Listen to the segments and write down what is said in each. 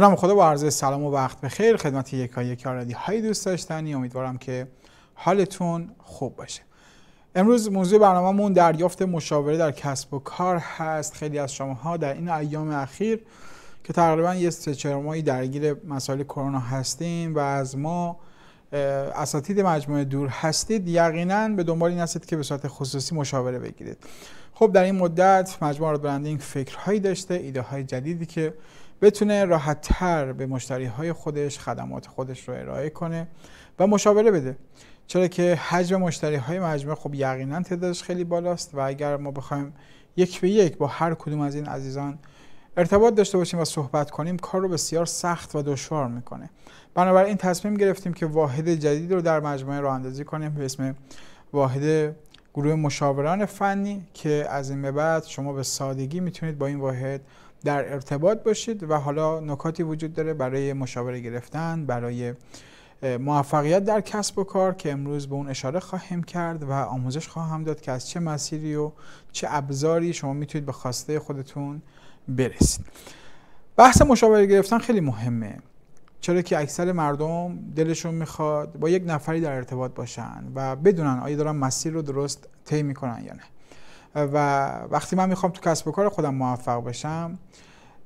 نام خدا با عرض سلام و وقت بخیر خدمت یکا یک آرادی های دوست داشتنی امیدوارم که حالتون خوب باشه امروز موضوع برنامهمون دریافت مشاوره در کسب و کار هست خیلی از شماها در این ایام اخیر که تقریبا یه سه درگیر مسائل کرونا هستیم و از ما اساتید مجموعه دور هستید یقینا به دنبال این هستید که به صورت خصوصی مشاوره بگیرید خب در این مدت مجموعه برندینگ فکرهایی داشته ایده های جدیدی که بتونه راحتتر به مشتری های خودش خدمات خودش رو ارائه کنه و مشاوره بده چرا که حجم مشتری های مجموعه خب یقینا تعدادش خیلی بالاست و اگر ما بخوایم یک به یک با هر کدوم از این عزیزان ارتباط داشته باشیم و صحبت کنیم کار رو بسیار سخت و دشوار میکنه بنابراین تصمیم گرفتیم که واحد جدید رو در مجموعه راه اندازی کنیم به اسم واحد گروه مشاوران فنی که از این به بعد شما به سادگی میتونید با این واحد در ارتباط باشید و حالا نکاتی وجود داره برای مشاوره گرفتن برای موفقیت در کسب و کار که امروز به اون اشاره خواهیم کرد و آموزش خواهم داد که از چه مسیری و چه ابزاری شما میتونید به خواسته خودتون برسید بحث مشاوره گرفتن خیلی مهمه چرا که اکثر مردم دلشون میخواد با یک نفری در ارتباط باشن و بدونن آیا دارن مسیر رو درست طی میکنن یا نه و وقتی من میخوام تو کسب و کار خودم موفق بشم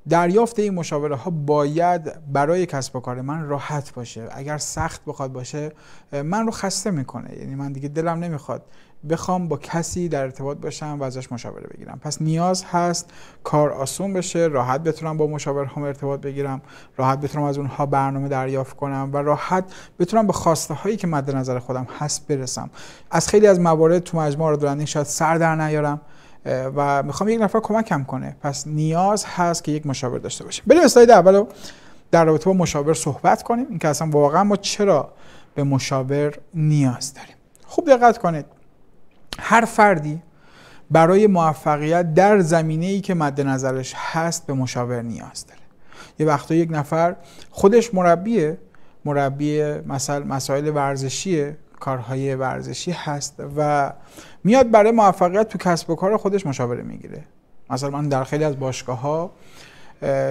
دریافت این مشاوره ها باید برای کسب و کار من راحت باشه اگر سخت بخواد باشه من رو خسته میکنه یعنی من دیگه دلم نمیخواد بخوام با کسی در ارتباط باشم و ازش مشاوره بگیرم پس نیاز هست کار آسون بشه راحت بتونم با مشاور هم ارتباط بگیرم راحت بتونم از اونها برنامه دریافت کنم و راحت بتونم به خواسته هایی که مد نظر خودم هست برسم از خیلی از موارد تو مجمع رو دارن شاید سر در نیارم و میخوام یک نفر کمکم کنه پس نیاز هست که یک مشاور داشته باشیم بریم اسلاید اولو در رابطه با مشاور صحبت کنیم اینکه اصلا واقعا ما چرا به مشاور نیاز داریم خوب دقت کنید هر فردی برای موفقیت در زمینه ای که مد نظرش هست به مشاور نیاز داره یه وقتا یک نفر خودش مربیه مربی مثلا مسائل ورزشیه کارهای ورزشی هست و میاد برای موفقیت تو کسب و کار خودش مشاوره میگیره مثلا من در خیلی از باشگاه ها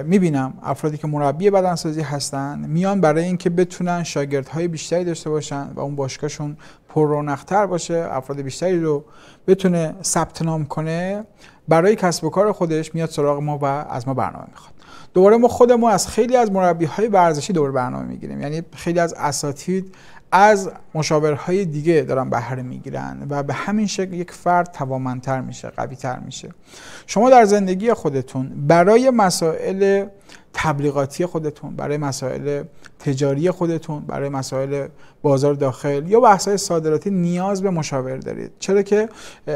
میبینم افرادی که مربی بدنسازی هستن میان برای اینکه بتونن های بیشتری داشته باشن و اون باشگاهشون پر باشه افراد بیشتری رو بتونه ثبت نام کنه برای کسب و کار خودش میاد سراغ ما و از ما برنامه میخواد دوباره ما خودمون از خیلی از مربی های ورزشی دوباره برنامه میگیریم یعنی خیلی از اساتید از مشاورهای دیگه دارن بهره میگیرن و به همین شکل یک فرد توامندتر میشه قویتر میشه شما در زندگی خودتون برای مسائل تبلیغاتی خودتون برای مسائل تجاری خودتون برای مسائل بازار داخل یا های صادراتی نیاز به مشاور دارید چرا که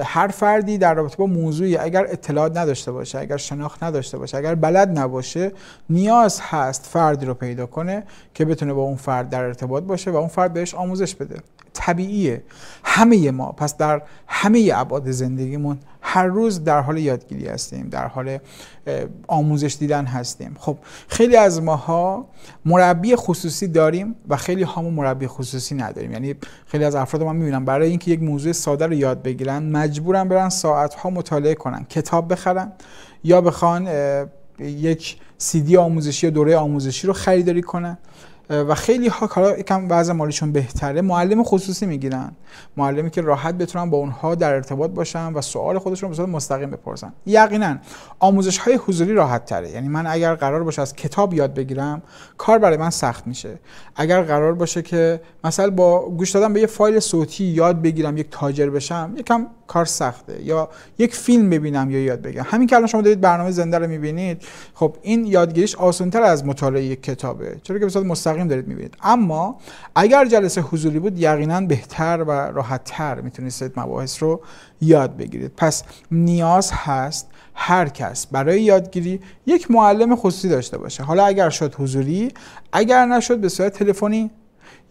هر فردی در رابطه با موضوعی اگر اطلاعات نداشته باشه اگر شناخت نداشته باشه اگر بلد نباشه نیاز هست فردی رو پیدا کنه که بتونه با اون فرد در ارتباط باشه و اون فرد بهش آموزش بده طبیعیه همه ما پس در همه ابعاد زندگیمون هر روز در حال یادگیری هستیم در حال آموزش دیدن هستیم خب خیلی از ماها مربی خصوصی داریم و خیلی هامون مربی خصوصی نداریم یعنی خیلی از افراد من میبینم برای اینکه یک موضوع ساده رو یاد بگیرن مجبورن برن ها مطالعه کنن کتاب بخرن یا بخوان یک سیدی آموزشی یا دوره آموزشی رو خریداری کنن و خیلی ها حالا یکم وضع مالیشون بهتره معلم خصوصی میگیرن معلمی که راحت بتونن با اونها در ارتباط باشن و سوال خودشون رو به مستقیم بپرسن یقینا آموزش های حضوری راحت تره یعنی من اگر قرار باشه از کتاب یاد بگیرم کار برای من سخت میشه اگر قرار باشه که مثلا با گوش دادن به یه فایل صوتی یاد بگیرم یک تاجر بشم یکم کار سخته یا یک فیلم ببینم یا یاد بگیرم همین که الان شما دارید برنامه زنده رو میبینید خب این یادگیریش آسانتر از مطالعه یک کتابه چرا که مستقیم دارید میبینید اما اگر جلسه حضوری بود یقینا بهتر و راحتتر میتونستید مباحث رو یاد بگیرید پس نیاز هست هر کس برای یادگیری یک معلم خصوصی داشته باشه حالا اگر شد حضوری اگر نشد به صورت تلفنی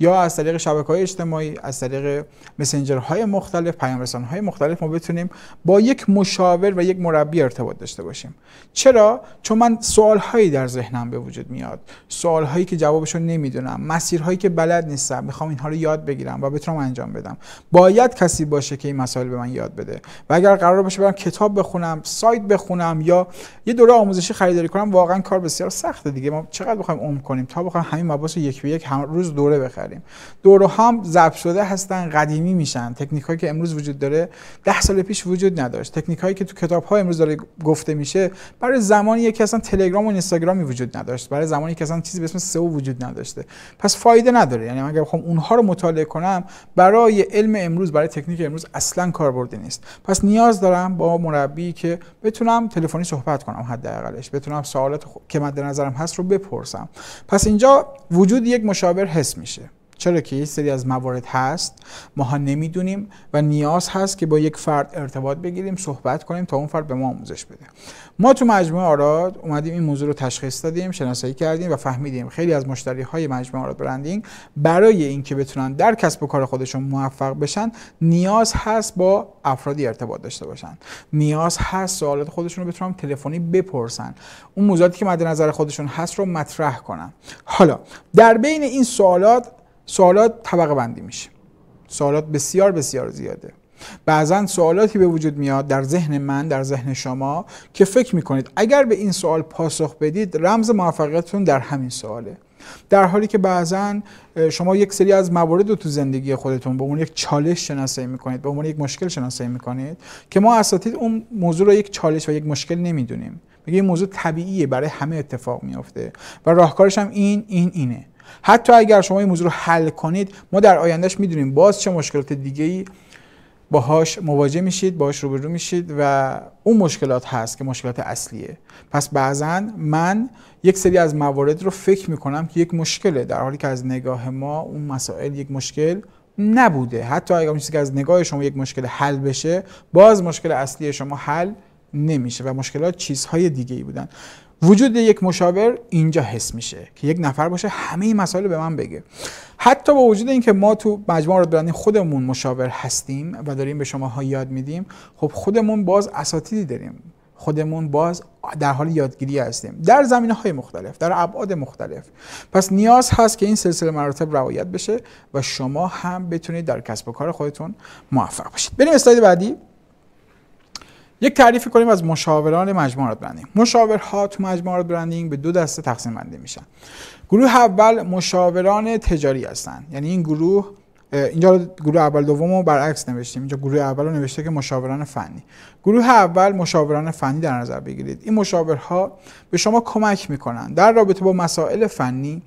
یا از طریق شبکه های اجتماعی از طریق مسنجر های مختلف پیام رسان های مختلف ما بتونیم با یک مشاور و یک مربی ارتباط داشته باشیم چرا چون من سوال هایی در ذهنم به وجود میاد سوال هایی که جوابشون نمیدونم مسیرهایی که بلد نیستم میخوام اینها رو یاد بگیرم و بتونم انجام بدم باید کسی باشه که این مسائل به من یاد بده و اگر قرار باشه برم کتاب بخونم سایت بخونم یا یه دوره آموزشی خریداری کنم واقعا کار بسیار سخته دیگه ما چقدر بخوایم عمر کنیم تا بخوام همین مباحث یک به یک هم روز دوره بخریم کردیم دور هم ضبط شده هستن قدیمی میشن تکنیک هایی که امروز وجود داره ده سال پیش وجود نداشت تکنیک هایی که تو کتاب ها امروز داره گفته میشه برای زمانی که اصلا تلگرام و اینستاگرامی وجود نداشت برای زمانی که اصلا چیزی به اسم سئو وجود نداشته پس فایده نداره یعنی اگر بخوام اونها رو مطالعه کنم برای علم امروز برای تکنیک امروز اصلا کاربردی نیست پس نیاز دارم با مربی که بتونم تلفنی صحبت کنم حداقلش بتونم سوالات که مد نظرم هست رو بپرسم پس اینجا وجود یک مشاور حس میشه چرا که یه سری از موارد هست ها نمیدونیم و نیاز هست که با یک فرد ارتباط بگیریم صحبت کنیم تا اون فرد به ما آموزش بده ما تو مجموعه آراد اومدیم این موضوع رو تشخیص دادیم شناسایی کردیم و فهمیدیم خیلی از مشتری های مجموعه آراد برندینگ برای اینکه بتونن در کسب و کار خودشون موفق بشن نیاز هست با افرادی ارتباط داشته باشن نیاز هست سوالات خودشون رو بتونن تلفنی بپرسن اون موضوعاتی که مد نظر خودشون هست رو مطرح کنن حالا در بین این سوالات سوالات طبقه بندی میشه سوالات بسیار بسیار زیاده بعضا سوالاتی به وجود میاد در ذهن من در ذهن شما که فکر میکنید اگر به این سوال پاسخ بدید رمز موفقیتتون در همین سواله در حالی که بعضا شما یک سری از موارد رو تو زندگی خودتون به عنوان یک چالش شناسایی میکنید به عنوان یک مشکل شناسایی میکنید که ما اساتید اون موضوع رو یک چالش و یک مشکل نمیدونیم میگه این موضوع طبیعیه برای همه اتفاق میافته و راهکارش هم این این اینه حتی اگر شما این موضوع رو حل کنید ما در آیندهش میدونیم باز چه مشکلات دیگه ای باهاش مواجه میشید باهاش روبرو میشید و اون مشکلات هست که مشکلات اصلیه پس بعضا من یک سری از موارد رو فکر میکنم که یک مشکله در حالی که از نگاه ما اون مسائل یک مشکل نبوده حتی اگر اون چیزی که از نگاه شما یک مشکل حل بشه باز مشکل اصلی شما حل نمیشه و مشکلات چیزهای دیگه ای بودن وجود یک مشاور اینجا حس میشه که یک نفر باشه همه این مسائل به من بگه حتی با وجود اینکه ما تو مجموعه برانی خودمون مشاور هستیم و داریم به شماها یاد میدیم خب خودمون باز اساتیدی داریم خودمون باز در حال یادگیری هستیم در زمینه های مختلف در ابعاد مختلف پس نیاز هست که این سلسله مراتب رعایت بشه و شما هم بتونید در کسب و کار خودتون موفق باشید بریم اسلاید بعدی یک تعریف کنیم از مشاوران مجموعات برندینگ مشاورها تو مجموعات برندینگ به دو دسته تقسیم بندی میشن گروه اول مشاوران تجاری هستن یعنی این گروه اینجا گروه اول دوم رو برعکس نوشتیم اینجا گروه اول رو نوشته که مشاوران فنی گروه اول مشاوران فنی در نظر بگیرید این مشاورها به شما کمک میکنن در رابطه با مسائل فنی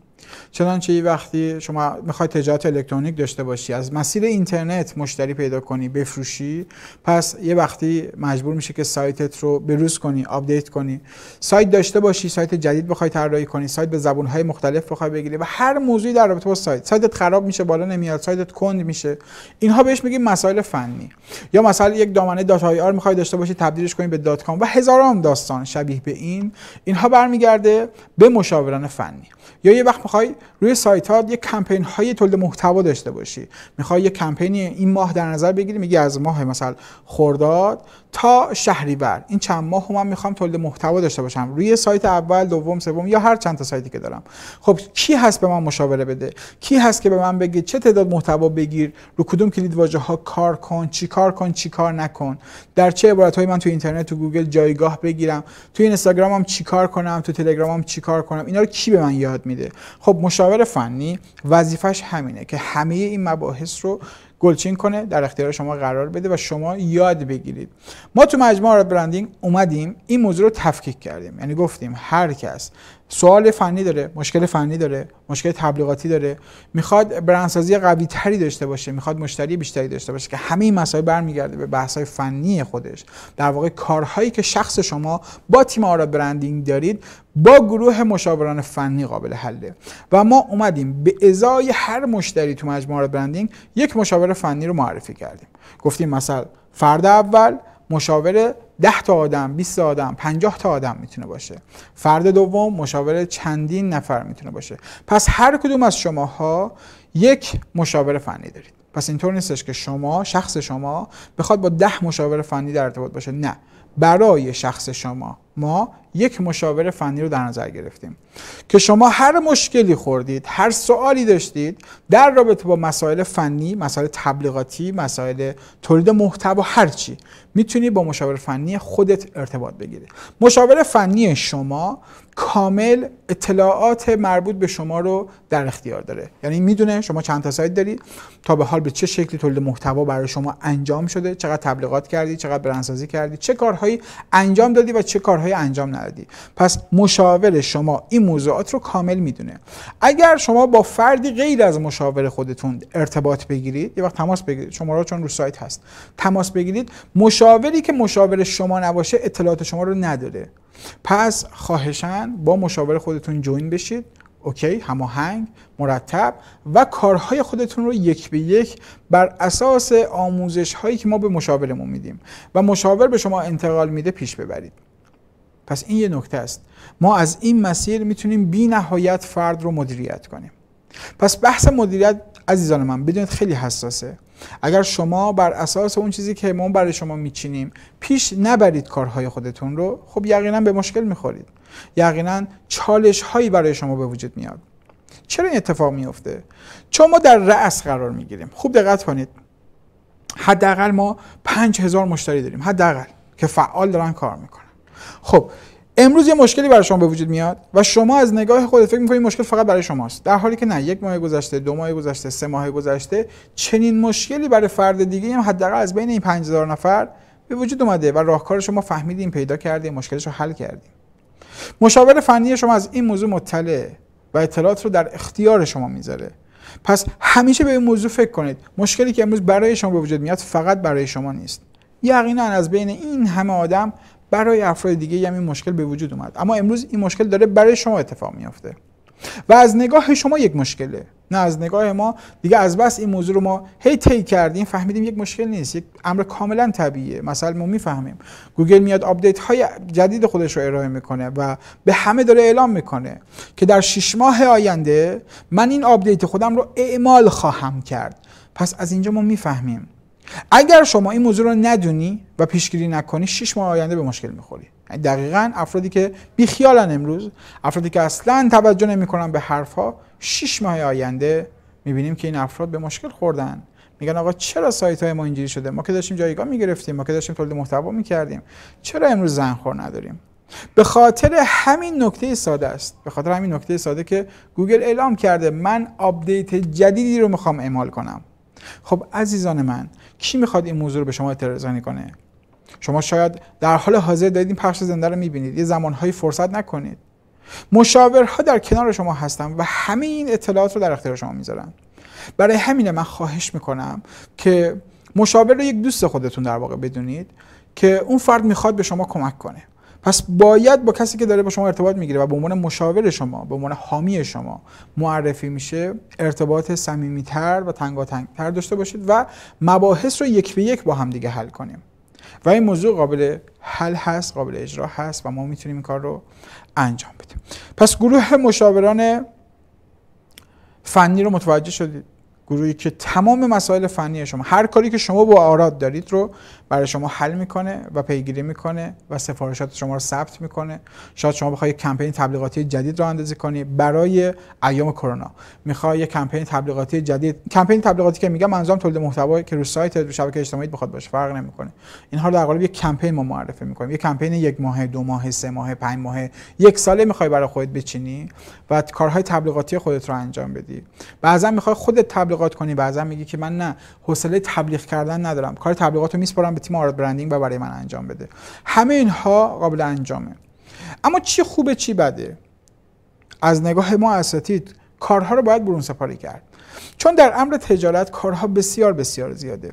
چنانچه وقتی شما میخوای تجارت الکترونیک داشته باشی از مسیر اینترنت مشتری پیدا کنی بفروشی پس یه وقتی مجبور میشه که سایتت رو بروز کنی آپدیت کنی سایت داشته باشی سایت جدید بخوای طراحی کنی سایت به زبونهای مختلف بخوای بگیری و هر موضوعی در رابطه با سایت سایتت خراب میشه بالا نمیاد سایتت کند میشه اینها بهش میگیم مسائل فنی یا مثلا یک دامنه دات آی آر میخوای داشته باشی تبدیلش کنی به دات کام و هزاران داستان شبیه به این اینها برمیگرده به مشاوران فنی یا یه وقت میخوای روی سایت ها یه کمپین های تولید محتوا داشته باشی میخوای یه کمپینی این ماه در نظر بگیری میگی از ماه مثلا خورداد تا شهریور این چند ماه من میخوام تولید محتوا داشته باشم روی سایت اول دوم سوم یا هر چند تا سایتی که دارم خب کی هست به من مشاوره بده کی هست که به من بگه چه تعداد محتوا بگیر رو کدوم کلید واژه ها کار کن چی کار کن چی کار نکن در چه عبارت من تو اینترنت تو گوگل جایگاه بگیرم تو اینستاگرامم چی کار کنم تو تلگرامم چی کار کنم اینا رو کی به من یاد میده خب مشاور فنی وظیفش همینه که همه این مباحث رو گلچین کنه در اختیار شما قرار بده و شما یاد بگیرید ما تو مجموعه برندینگ اومدیم این موضوع رو تفکیک کردیم یعنی گفتیم هر کس سوال فنی داره مشکل فنی داره مشکل تبلیغاتی داره میخواد برندسازی قوی تری داشته باشه میخواد مشتری بیشتری داشته باشه که همه این مسائل برمیگرده به بحث های فنی خودش در واقع کارهایی که شخص شما با تیم آرا برندینگ دارید با گروه مشاوران فنی قابل حله و ما اومدیم به ازای هر مشتری تو مجموعه آرا برندینگ یک مشاور فنی رو معرفی کردیم گفتیم مثلا فرد اول مشاور ده تا آدم 20 تا آدم 50 تا آدم میتونه باشه فرد دوم مشاور چندین نفر میتونه باشه پس هر کدوم از شماها یک مشاور فنی دارید پس اینطور نیستش که شما شخص شما بخواد با ده مشاور فنی در ارتباط باشه نه برای شخص شما ما یک مشاور فنی رو در نظر گرفتیم که شما هر مشکلی خوردید هر سوالی داشتید در رابطه با مسائل فنی مسائل تبلیغاتی مسائل تولید محتوا هر چی میتونی با مشاور فنی خودت ارتباط بگیری مشاور فنی شما کامل اطلاعات مربوط به شما رو در اختیار داره یعنی میدونه شما چند تا سایت داری تا به حال به چه شکلی تولید محتوا برای شما انجام شده چقدر تبلیغات کردی چقدر برندسازی کردی چه کارهایی انجام دادی و چه کارهایی انجام ندادی پس مشاور شما این این موضوعات رو کامل میدونه اگر شما با فردی غیر از مشاور خودتون ارتباط بگیرید یه وقت تماس بگیرید شما را چون رو سایت هست تماس بگیرید مشاوری که مشاور شما نباشه اطلاعات شما رو نداره پس خواهشان با مشاور خودتون جوین بشید اوکی هماهنگ مرتب و کارهای خودتون رو یک به یک بر اساس آموزش هایی که ما به مشاورمون میدیم و مشاور به شما انتقال میده پیش ببرید پس این یه نکته است ما از این مسیر میتونیم بی نهایت فرد رو مدیریت کنیم پس بحث مدیریت عزیزان من بدونید خیلی حساسه اگر شما بر اساس اون چیزی که ما برای شما میچینیم پیش نبرید کارهای خودتون رو خب یقینا به مشکل میخورید یقینا چالش هایی برای شما به وجود میاد چرا این اتفاق میفته چون ما در رأس قرار میگیریم خوب دقت کنید حداقل ما 5000 مشتری داریم حداقل که فعال دارن کار میکنن خب امروز یه مشکلی برای شما به وجود میاد و شما از نگاه خودت فکر میکنید مشکل فقط برای شماست در حالی که نه یک ماه گذشته دو ماه گذشته سه ماه گذشته چنین مشکلی برای فرد دیگه هم حداقل از بین این 5000 نفر به وجود اومده و راهکار شما فهمیدیم پیدا کردیم مشکلش رو حل کردیم مشاور فنی شما از این موضوع مطلع و اطلاعات رو در اختیار شما میذاره پس همیشه به این موضوع فکر کنید مشکلی که امروز برای شما به وجود میاد فقط برای شما نیست یقینا از بین این همه آدم برای افراد دیگه هم این مشکل به وجود اومد اما امروز این مشکل داره برای شما اتفاق میافته و از نگاه شما یک مشکله نه از نگاه ما دیگه از بس این موضوع رو ما هی تی کردیم فهمیدیم یک مشکل نیست یک امر کاملا طبیعیه مثلا ما میفهمیم گوگل میاد آپدیت های جدید خودش رو ارائه میکنه و به همه داره اعلام میکنه که در شش ماه آینده من این آپدیت خودم رو اعمال خواهم کرد پس از اینجا ما میفهمیم اگر شما این موضوع رو ندونی و پیشگیری نکنی 6 ماه آینده به مشکل میخوری یعنی دقیقا افرادی که بیخیالن امروز افرادی که اصلا توجه نمیکنن به حرفها 6 ماه آینده میبینیم که این افراد به مشکل خوردن میگن آقا چرا سایت های ما اینجوری شده ما که داشتیم جایگاه میگرفتیم ما که داشتیم تولید محتوا میکردیم چرا امروز زنخور نداریم به خاطر همین نکته ساده است به خاطر همین نکته ساده که گوگل اعلام کرده من آپدیت جدیدی رو میخوام اعمال کنم خب عزیزان من کی میخواد این موضوع رو به شما اطلاع کنه شما شاید در حال حاضر دارید این پخش زنده رو میبینید یه زمانهایی فرصت نکنید مشاورها در کنار شما هستن و همه این اطلاعات رو در اختیار شما میذارن برای همین من خواهش میکنم که مشاور رو یک دوست خودتون در واقع بدونید که اون فرد میخواد به شما کمک کنه پس باید با کسی که داره با شما ارتباط میگیره و به عنوان مشاور شما به عنوان حامی شما معرفی میشه ارتباط صمیمیتر و تنگاتنگتر داشته باشید و مباحث رو یک به یک با هم دیگه حل کنیم و این موضوع قابل حل هست قابل اجرا هست و ما میتونیم این کار رو انجام بدیم پس گروه مشاوران فنی رو متوجه شدید گروهی که تمام مسائل فنی شما هر کاری که شما با آراد دارید رو برای شما حل میکنه و پیگیری میکنه و سفارشات شما رو ثبت میکنه شاید شما بخوای کمپین تبلیغاتی جدید را اندازی کنی برای ایام کرونا میخوای یه کمپین تبلیغاتی جدید کمپین تبلیغاتی که میگم منظورم تولید محتوا که رو سایت رو شبکه اجتماعی بخواد باشه فرق نمیکنه اینها رو در قالب یک کمپین ما معرفی میکنیم یه کمپین یک ماه دو ماه سه ماه پنج ماه یک ساله میخوای برای خودت بچینی و کارهای تبلیغاتی خودت رو انجام بدی بعضا میخوای خودت تبلیغات کنی بعضا میگی که من نه حوصله تبلیغ کردن ندارم کار تبلیغات رو میسپارم تیم آرت برندینگ و برای من انجام بده همه اینها قابل انجامه اما چی خوبه چی بده از نگاه ما اساتید کارها رو باید برون سپاری کرد چون در امر تجارت کارها بسیار بسیار زیاده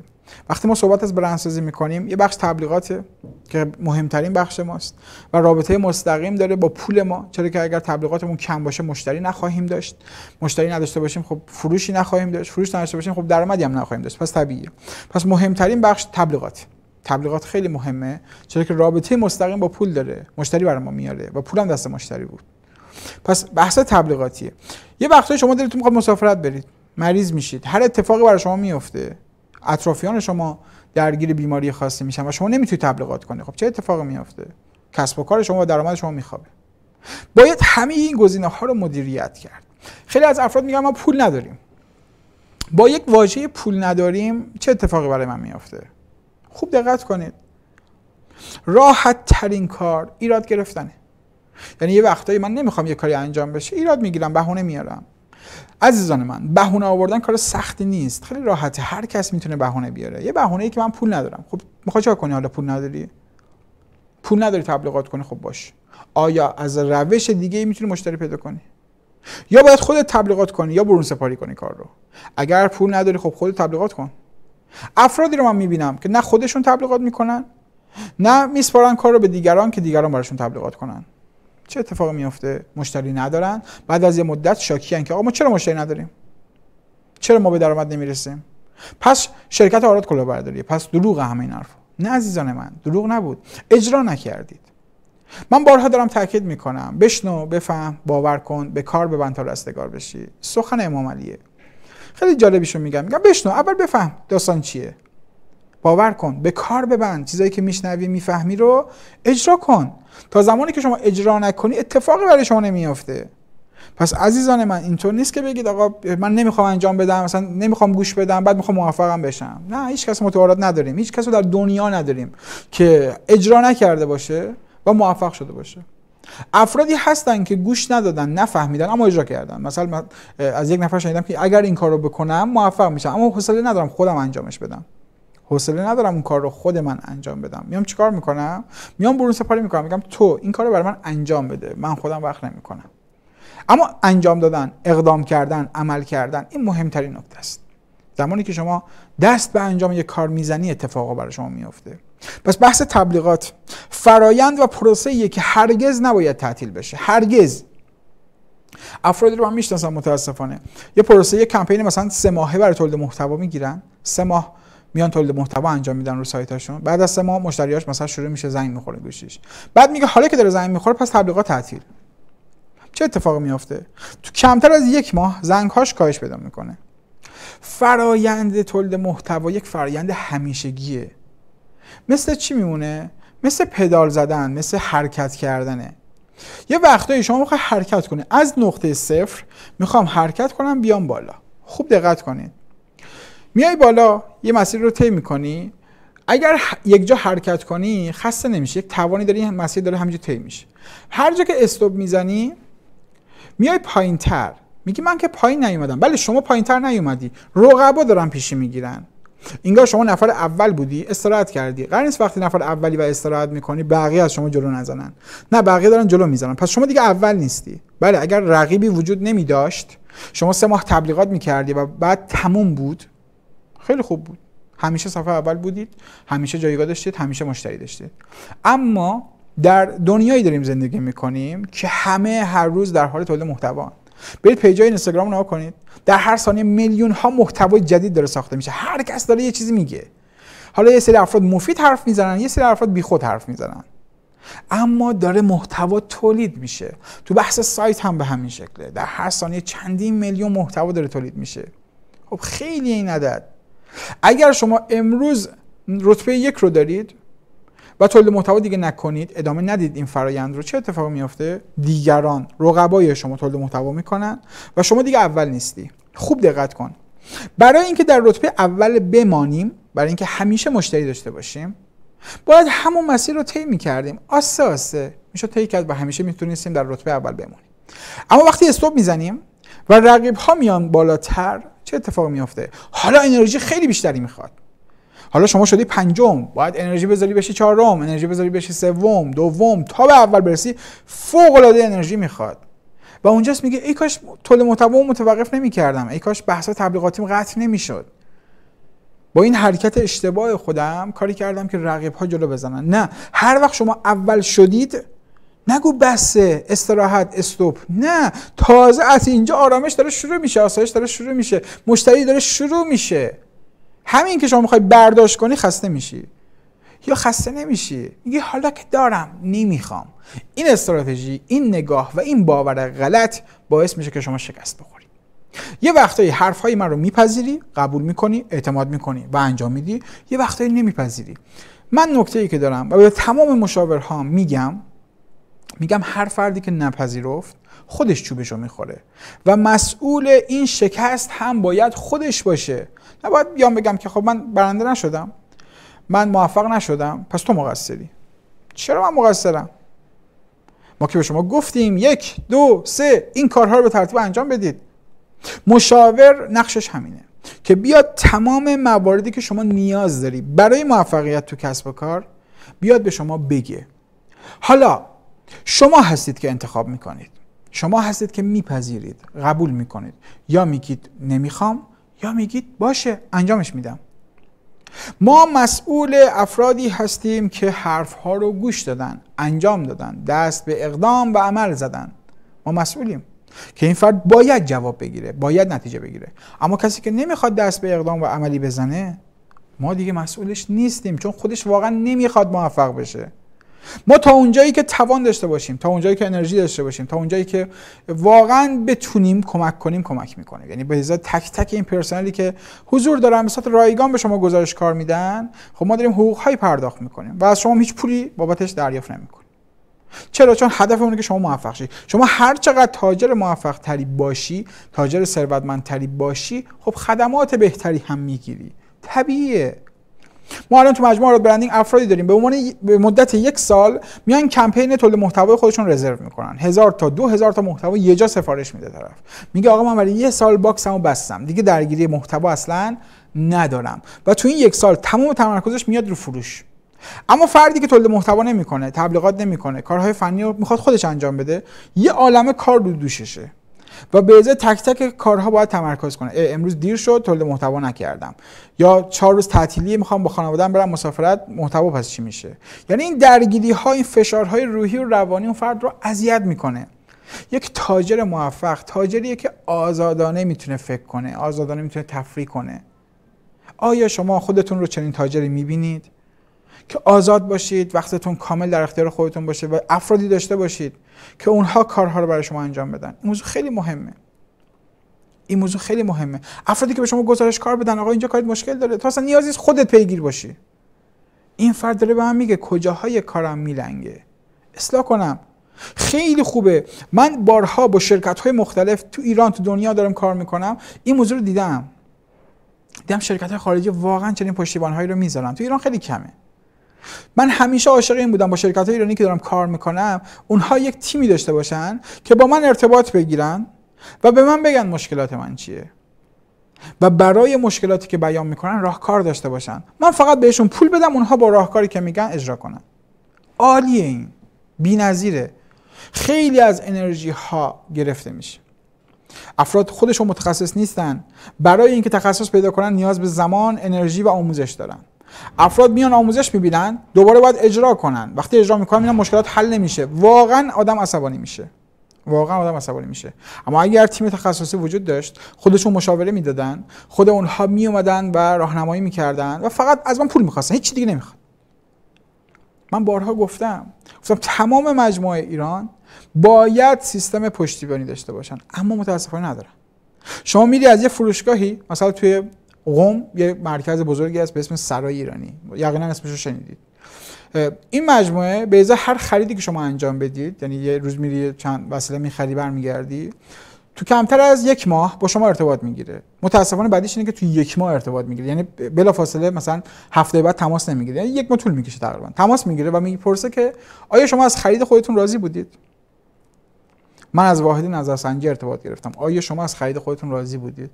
وقتی ما صحبت از برندسازی میکنیم یه بخش تبلیغاته که مهمترین بخش ماست و رابطه مستقیم داره با پول ما چرا که اگر تبلیغاتمون کم باشه مشتری نخواهیم داشت مشتری نداشته باشیم خب فروشی نخواهیم داشت فروش نداشته باشیم خب درآمدی هم نخواهیم داشت پس طبیعیه پس مهمترین بخش تبلیغات تبلیغات خیلی مهمه چرا که رابطه مستقیم با پول داره مشتری برای ما میاره و هم دست مشتری بود پس بحث تبلیغاتیه یه وقتی شما دلتون میخواد مسافرت برید مریض میشید هر اتفاقی برای شما میفته اطرافیان شما درگیر بیماری خاصی میشن و شما نمیتونید تبلیغات کنید خب چه اتفاقی میافته کسب و کار شما و درآمد شما میخوابه باید همه این گزینه ها رو مدیریت کرد خیلی از افراد میگن ما پول نداریم با یک واژه پول نداریم چه اتفاقی برای من میافته خوب دقت کنید راحت ترین کار ایراد گرفتنه یعنی یه وقتایی من نمیخوام یه کاری انجام بشه ایراد میگیرم بهونه میارم عزیزان من بهونه آوردن کار سختی نیست خیلی راحته هر کس میتونه بهونه بیاره یه بهونه ای که من پول ندارم خب میخوای چیکار کنی حالا پول نداری پول نداری تبلیغات کنی خب باش آیا از روش دیگه میتونی مشتری پیدا کنی یا باید خودت تبلیغات کنی یا برون سپاری کنی کار رو اگر پول نداری خب خودت تبلیغات کن افرادی رو من میبینم که نه خودشون تبلیغات میکنن نه میسپارن کار رو به دیگران که دیگران براشون تبلیغات کنن چه اتفاقی میافته مشتری ندارن بعد از یه مدت هن که آقا ما چرا مشتری نداریم چرا ما به درآمد نمیرسیم پس شرکت آراد کلاهبرداریه پس دروغ همه این حرف نه عزیزان من دروغ نبود اجرا نکردید من بارها دارم تاکید میکنم بشنو بفهم باور کن به کار ببند تا رستگار بشی سخن امام خیلی جالبیشو میگم میگم بشنو اول بفهم داستان چیه باور کن به کار ببند چیزایی که میشنوی میفهمی رو اجرا کن تا زمانی که شما اجرا نکنی اتفاقی برای شما نمیافته پس عزیزان من اینطور نیست که بگید آقا من نمیخوام انجام بدم مثلا نمیخوام گوش بدم بعد میخوام موفقم بشم نه هیچ کس متعارف نداریم هیچ رو در دنیا نداریم که اجرا نکرده باشه و موفق شده باشه افرادی هستن که گوش ندادن نفهمیدن اما اجرا کردن مثلا از یک نفر شنیدم که اگر این کار رو بکنم موفق میشم اما حوصله ندارم خودم انجامش بدم حوصله ندارم اون کار رو خود من انجام بدم میام چیکار میکنم میام برون سپاری میکنم میگم تو این کار رو برای من انجام بده من خودم وقت نمیکنم اما انجام دادن اقدام کردن عمل کردن این مهمترین نکته است زمانی که شما دست به انجام یک کار میزنی اتفاقا برای شما میافته پس بحث تبلیغات فرایند و پروسه که هرگز نباید تعطیل بشه هرگز افرادی رو من میشناسم متاسفانه یه پروسه یه کمپین مثلا سه ماهه برای تولید محتوا میگیرن سه ماه میان تولید محتوا انجام میدن رو سایتشون بعد از سه ماه مشتریاش مثلا شروع میشه زنگ میخوره گوشیش بعد میگه حالا که داره زنگ میخوره پس تبلیغات تعطیل چه اتفاقی میافته تو کمتر از یک ماه هاش کاهش پیدا میکنه فرایند تولید محتوا یک فرایند همیشگیه مثل چی میمونه مثل پدال زدن مثل حرکت کردنه یه وقتایی شما میخوای حرکت کنی از نقطه صفر میخوام حرکت کنم بیام بالا خوب دقت کنید میای بالا یه مسیر رو طی میکنی اگر یک جا حرکت کنی خسته نمیشه یک توانی داری این مسیر داره همینجا طی میشه هر جا که استوب میزنی میای پایین تر میگی من که پایین نیومدم بله شما پایین نیومدی رقبا دارن پیشی میگیرن اینگاه شما نفر اول بودی استراحت کردی قرار نیست وقتی نفر اولی و استراحت میکنی بقیه از شما جلو نزنن نه بقیه دارن جلو میزنن پس شما دیگه اول نیستی بله اگر رقیبی وجود نمیداشت شما سه ماه تبلیغات میکردی و بعد تموم بود خیلی خوب بود همیشه صفحه اول بودید همیشه جایگاه داشتید همیشه مشتری داشتید اما در دنیایی داریم زندگی میکنیم که همه هر روز در حال تولید محتوان برید پیجای اینستاگرام رو کنید در هر ثانیه میلیون ها محتوای جدید داره ساخته میشه هر کس داره یه چیزی میگه حالا یه سری افراد مفید حرف میزنن یه سری افراد بیخود حرف میزنن اما داره محتوا تولید میشه تو بحث سایت هم به همین شکله در هر ثانیه چندین میلیون محتوا داره تولید میشه خب خیلی این عدد اگر شما امروز رتبه یک رو دارید و تولید محتوا دیگه نکنید ادامه ندید این فرایند رو چه اتفاقی میافته دیگران رقبای شما تولید محتوا میکنن و شما دیگه اول نیستی خوب دقت کن برای اینکه در رتبه اول بمانیم برای اینکه همیشه مشتری داشته باشیم باید همون مسیر رو طی میکردیم آسه آسه میشه طی کرد و همیشه میتونستیم در رتبه اول بمانیم اما وقتی استوب میزنیم و رقیب ها میان بالاتر چه اتفاقی میافته حالا انرژی خیلی بیشتری میخواد حالا شما شدی پنجم باید انرژی بذاری بشی چهارم انرژی بذاری بشی سوم دوم تا به اول برسی فوق العاده انرژی میخواد و اونجاست میگه ای کاش طول محتوا متوقف نمیکردم ای کاش بحث تبلیغاتیم قطع نمیشد با این حرکت اشتباه خودم کاری کردم که رقیب ها جلو بزنن نه هر وقت شما اول شدید نگو بسه استراحت استوب نه تازه از اینجا آرامش داره شروع میشه آسایش داره شروع میشه مشتری داره شروع میشه همین که شما میخوای برداشت کنی خسته میشی یا خسته نمیشی میگی حالا که دارم نمیخوام این استراتژی این نگاه و این باور غلط باعث میشه که شما شکست بخوری یه وقتایی های من رو میپذیری قبول میکنی اعتماد میکنی و انجام میدی یه وقتایی نمیپذیری من نکته ای که دارم و به تمام مشاورها میگم میگم هر فردی که نپذیرفت خودش چوبشو میخوره و مسئول این شکست هم باید خودش باشه نباید بیام بگم که خب من برنده نشدم من موفق نشدم پس تو مقصری چرا من مقصرم ما که به شما گفتیم یک دو سه این کارها رو به ترتیب انجام بدید مشاور نقشش همینه که بیاد تمام مواردی که شما نیاز داری برای موفقیت تو کسب و کار بیاد به شما بگه حالا شما هستید که انتخاب میکنید شما هستید که میپذیرید قبول میکنید یا میگید نمیخوام یا میگید باشه انجامش میدم ما مسئول افرادی هستیم که حرفها رو گوش دادن انجام دادن دست به اقدام و عمل زدن ما مسئولیم که این فرد باید جواب بگیره باید نتیجه بگیره اما کسی که نمیخواد دست به اقدام و عملی بزنه ما دیگه مسئولش نیستیم چون خودش واقعا نمیخواد موفق بشه ما تا اونجایی که توان داشته باشیم تا اونجایی که انرژی داشته باشیم تا اونجایی که واقعا بتونیم کمک کنیم کمک میکنیم یعنی به ازای تک تک این پرسنلی که حضور دارن به رایگان به شما گزارش کار میدن خب ما داریم حقوق های پرداخت میکنیم و از شما هیچ پولی بابتش دریافت نمیکنیم چرا چون هدف اونه که شما موفق شید شما هر چقدر تاجر موفق تری باشی تاجر ثروتمندتری باشی خب خدمات بهتری هم میگیری طبیعیه ما الان تو مجموعه آراد برندینگ افرادی داریم به عنوان به مدت یک سال میان کمپین تولید محتوای خودشون رزرو میکنن هزار تا دو هزار تا محتوا یه جا سفارش میده طرف میگه آقا من برای یه سال باکسمو بستم دیگه درگیری محتوا اصلا ندارم و تو این یک سال تمام تمرکزش میاد رو فروش اما فردی که تولید محتوا نمیکنه تبلیغات نمیکنه کارهای فنی رو میخواد خودش انجام بده یه عالمه کار رو دوششه و به ازای تک تک کارها باید تمرکز کنه امروز دیر شد تولد محتوا نکردم یا چهار روز تعطیلی میخوام با خانواده‌ام برم مسافرت محتوا پس چی میشه یعنی این درگیری ها این فشارهای روحی و روانی اون فرد رو اذیت میکنه یک تاجر موفق تاجریه که آزادانه میتونه فکر کنه آزادانه میتونه تفریح کنه آیا شما خودتون رو چنین تاجری میبینید که آزاد باشید وقتتون کامل در اختیار خودتون باشه و افرادی داشته باشید که اونها کارها رو برای شما انجام بدن این موضوع خیلی مهمه این موضوع خیلی مهمه افرادی که به شما گزارش کار بدن آقا اینجا کارید مشکل داره تو اصلا نیازی خودت پیگیر باشی این فرد داره به من میگه کجاهای کارم میلنگه اصلاح کنم خیلی خوبه من بارها با شرکت های مختلف تو ایران تو دنیا دارم کار میکنم این موضوع رو دیدم دیدم شرکت های خارجی واقعا چنین پشتیبان هایی رو میذارن تو ایران خیلی کمه من همیشه عاشق این بودم با شرکت های ایرانی که دارم کار میکنم اونها یک تیمی داشته باشن که با من ارتباط بگیرن و به من بگن مشکلات من چیه و برای مشکلاتی که بیان میکنن راهکار داشته باشن من فقط بهشون پول بدم اونها با راهکاری که میگن اجرا کنن عالیه این نظیره خیلی از انرژی ها گرفته میشه افراد خودشون متخصص نیستن برای اینکه تخصص پیدا کنن نیاز به زمان انرژی و آموزش دارن افراد میان آموزش میبینن دوباره باید اجرا کنن وقتی اجرا میکنن میبینن مشکلات حل نمیشه واقعا آدم عصبانی میشه واقعا آدم عصبانی میشه اما اگر تیم تخصصی وجود داشت خودشون مشاوره میدادن خود اونها میومدن و راهنمایی میکردن و فقط از من پول میخواستن هیچ دیگه نمیخواد من بارها گفتم گفتم تمام مجموعه ایران باید سیستم پشتیبانی داشته باشن اما متاسفانه ندارن شما میری از یه فروشگاهی مثلا توی قوم یه مرکز بزرگی است به اسم سرای ایرانی یقینا اسمش رو شنیدید این مجموعه به ازای هر خریدی که شما انجام بدید یعنی یه روز میری چند وسیله میخری برمیگردی تو کمتر از یک ماه با شما ارتباط میگیره متاسفانه بعدیش اینه که تو یک ماه ارتباط میگیره یعنی فاصله مثلا هفته بعد تماس نمیگیره یعنی یک ماه طول میکشه تقریبا تماس میگیره و میپرسه که آیا شما از خرید خودتون راضی بودید من از واحد نظرسنجی ارتباط گرفتم آیا شما از خرید خودتون راضی بودید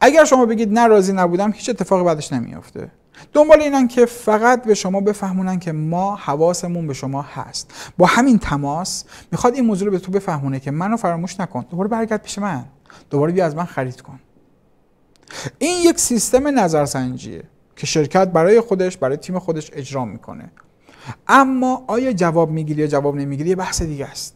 اگر شما بگید نه راضی نبودم هیچ اتفاقی بعدش نمیافته دنبال اینن که فقط به شما بفهمونن که ما حواسمون به شما هست با همین تماس میخواد این موضوع رو به تو بفهمونه که منو فراموش نکن دوباره برگرد پیش من دوباره بیا از من خرید کن این یک سیستم نظرسنجیه که شرکت برای خودش برای تیم خودش اجرا میکنه اما آیا جواب میگیری یا جواب نمیگیری بحث دیگه است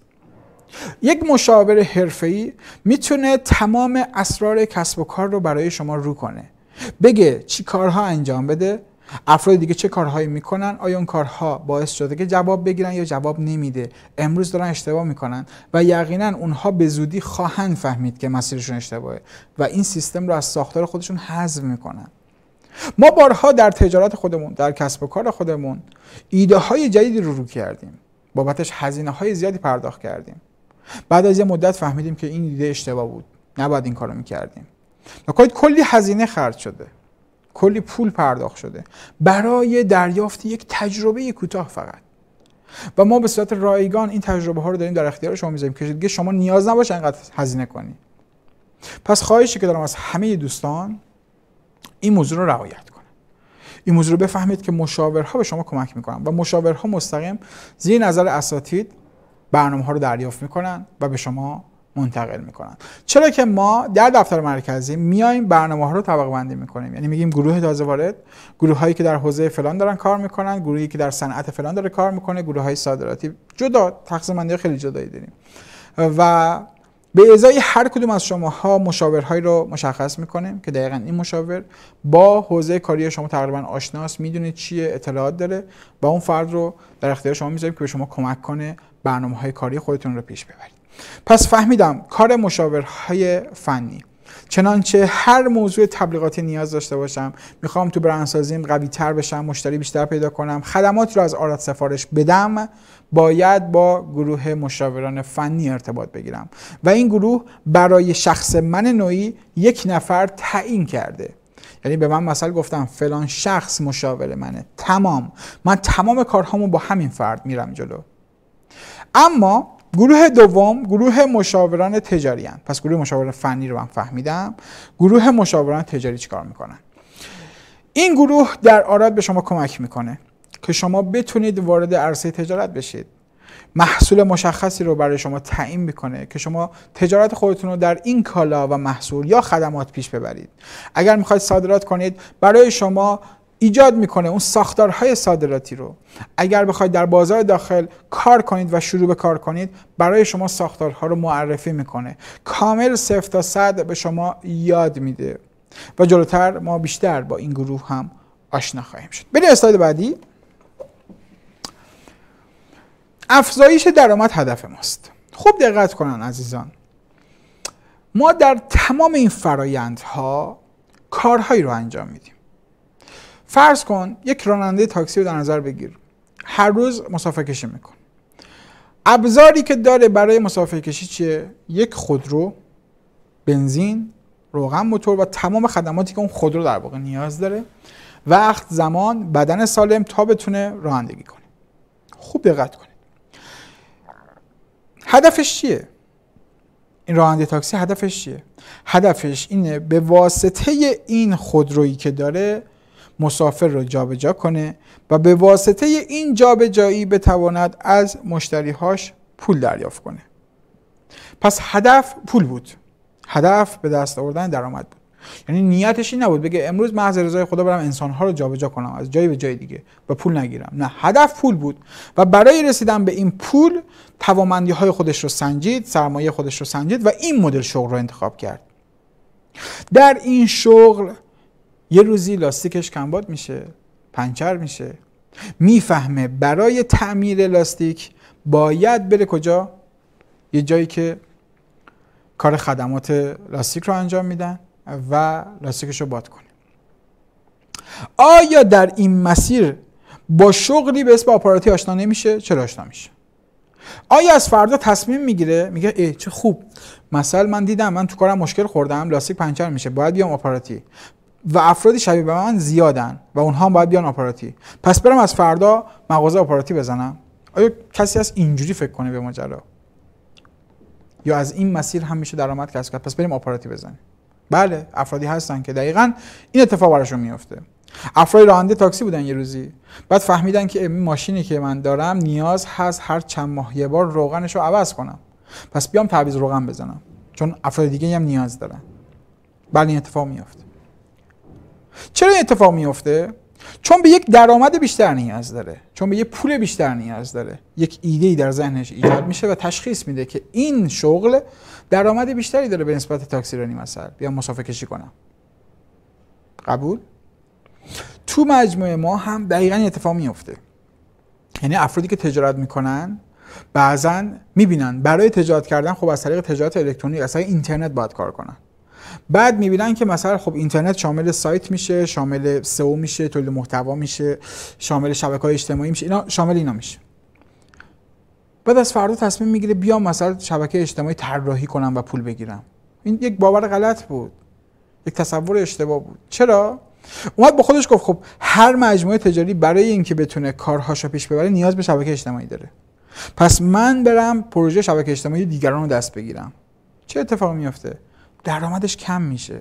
یک مشاور حرفه‌ای میتونه تمام اسرار کسب و کار رو برای شما رو کنه بگه چی کارها انجام بده افراد دیگه چه کارهایی میکنن آیا اون کارها باعث شده که جواب بگیرن یا جواب نمیده امروز دارن اشتباه میکنن و یقینا اونها به زودی خواهند فهمید که مسیرشون اشتباهه و این سیستم رو از ساختار خودشون حذف میکنن ما بارها در تجارت خودمون در کسب و کار خودمون ایده های جدیدی رو رو کردیم بابتش هزینه های زیادی پرداخت کردیم بعد از یه مدت فهمیدیم که این ایده اشتباه بود نباید این کارو میکردیم نکات کلی هزینه خرج شده کلی پول پرداخت شده برای دریافت یک تجربه کوتاه فقط و ما به صورت رایگان این تجربه ها رو داریم در اختیار شما میذاریم که دیگه شما نیاز نباشه انقدر هزینه کنی پس خواهشی که دارم از همه دوستان این موضوع رو رعایت کنن این موضوع رو بفهمید که مشاورها به شما کمک میکنن و مشاورها مستقیم زیر نظر اساتید برنامه ها رو دریافت میکنن و به شما منتقل میکنن چرا که ما در دفتر مرکزی میایم برنامه ها رو طبقه بندی میکنیم یعنی میگیم گروه تازه وارد گروه هایی که در حوزه فلان دارن کار میکنن گروهی که در صنعت فلان داره کار میکنه گروه های صادراتی جدا تقسیم بندی خیلی جدایی داریم و به ازای هر کدوم از شماها مشاورهایی رو مشخص میکنیم که دقیقا این مشاور با حوزه کاری شما تقریبا آشناست میدونه چیه اطلاعات داره و اون فرد رو در اختیار شما میذاریم که به شما کمک کنه برنامه های کاری خودتون رو پیش ببرید پس فهمیدم کار مشاورهای فنی چنانچه هر موضوع تبلیغاتی نیاز داشته باشم میخوام تو برندسازیم قوی تر بشم مشتری بیشتر پیدا کنم خدمات رو از آرات سفارش بدم باید با گروه مشاوران فنی ارتباط بگیرم و این گروه برای شخص من نوعی یک نفر تعیین کرده یعنی به من مثلا گفتم فلان شخص مشاور منه تمام من تمام کارهامو با همین فرد میرم جلو اما گروه دوم گروه مشاوران تجاری هن. پس گروه مشاوران فنی رو من فهمیدم گروه مشاوران تجاری چیکار میکنن این گروه در آراد به شما کمک میکنه که شما بتونید وارد عرصه تجارت بشید محصول مشخصی رو برای شما تعیین میکنه که شما تجارت خودتون رو در این کالا و محصول یا خدمات پیش ببرید اگر میخواید صادرات کنید برای شما ایجاد میکنه اون ساختارهای صادراتی رو اگر بخواید در بازار داخل کار کنید و شروع به کار کنید برای شما ساختارها رو معرفی میکنه کامل صفر تا صد به شما یاد میده و جلوتر ما بیشتر با این گروه هم آشنا خواهیم شد بریم اسلاید بعدی افزایش درآمد هدف ماست خوب دقت کنن عزیزان ما در تمام این فرایندها کارهایی رو انجام میدیم فرض کن یک راننده تاکسی رو در نظر بگیر هر روز مسافر کشی میکن ابزاری که داره برای مسافر کشی چیه یک خودرو بنزین روغن موتور و تمام خدماتی که اون خودرو در واقع نیاز داره وقت زمان بدن سالم تا بتونه رانندگی کنه خوب دقت کنید هدفش چیه این راننده تاکسی هدفش چیه هدفش اینه به واسطه این خودرویی که داره مسافر را جابجا کنه و به واسطه این جابجایی بتواند از مشتریهاش پول دریافت کنه پس هدف پول بود هدف به دست آوردن درآمد بود یعنی نیتش این نبود بگه امروز محض رضای خدا برم انسانها رو جابجا کنم از جایی به جای دیگه و پول نگیرم نه هدف پول بود و برای رسیدن به این پول توامندی های خودش رو سنجید سرمایه خودش رو سنجید و این مدل شغل رو انتخاب کرد در این شغل یه روزی لاستیکش کمباد میشه پنچر میشه میفهمه برای تعمیر لاستیک باید بره کجا یه جایی که کار خدمات لاستیک رو انجام میدن و لاستیکش رو باد کنه آیا در این مسیر با شغلی به اسم آپاراتی آشنا نمیشه چرا آشنا میشه آیا از فردا تصمیم میگیره میگه ای چه خوب مثلا من دیدم من تو کارم مشکل خوردم لاستیک پنچر میشه باید بیام آپاراتی و افرادی شبیه به من زیادن و اونها هم باید بیان آپاراتی پس برم از فردا مغازه آپاراتی بزنم آیا کسی از اینجوری فکر کنه به ماجرا یا از این مسیر هم میشه درآمد کسب کرد پس بریم آپاراتی بزنیم بله افرادی هستن که دقیقا این اتفاق براشون میفته افرادی راننده تاکسی بودن یه روزی بعد فهمیدن که این ماشینی که من دارم نیاز هست هر چند ماه یه بار روغنش رو عوض کنم پس بیام تعویض روغن بزنم چون افراد دیگه هم نیاز دارن بله این اتفاق میافته چرا این اتفاق میفته چون به یک درآمد بیشتر نیاز داره چون به یک پول بیشتر نیاز داره یک ایده ای در ذهنش ایجاد میشه و تشخیص میده که این شغل درآمد بیشتری داره به نسبت تاکسی رانی مثلا بیا مسافه کشی کنم قبول تو مجموعه ما هم دقیقا این اتفاق میفته یعنی افرادی که تجارت میکنن بعضا میبینن برای تجارت کردن خب از طریق تجارت الکترونیک از طریق اینترنت باید کار کنن بعد میبینن که مثلا خب اینترنت شامل سایت میشه شامل سئو میشه تولید محتوا میشه شامل شبکه اجتماعی میشه اینا شامل اینا میشه بعد از فردا تصمیم میگیره بیام مثلا شبکه اجتماعی طراحی کنم و پول بگیرم این یک باور غلط بود یک تصور اشتباه بود چرا اومد به خودش گفت خب هر مجموعه تجاری برای اینکه بتونه کارهاشو پیش ببره نیاز به شبکه اجتماعی داره پس من برم پروژه شبکه اجتماعی دیگران رو دست بگیرم چه اتفاقی میفته درآمدش کم میشه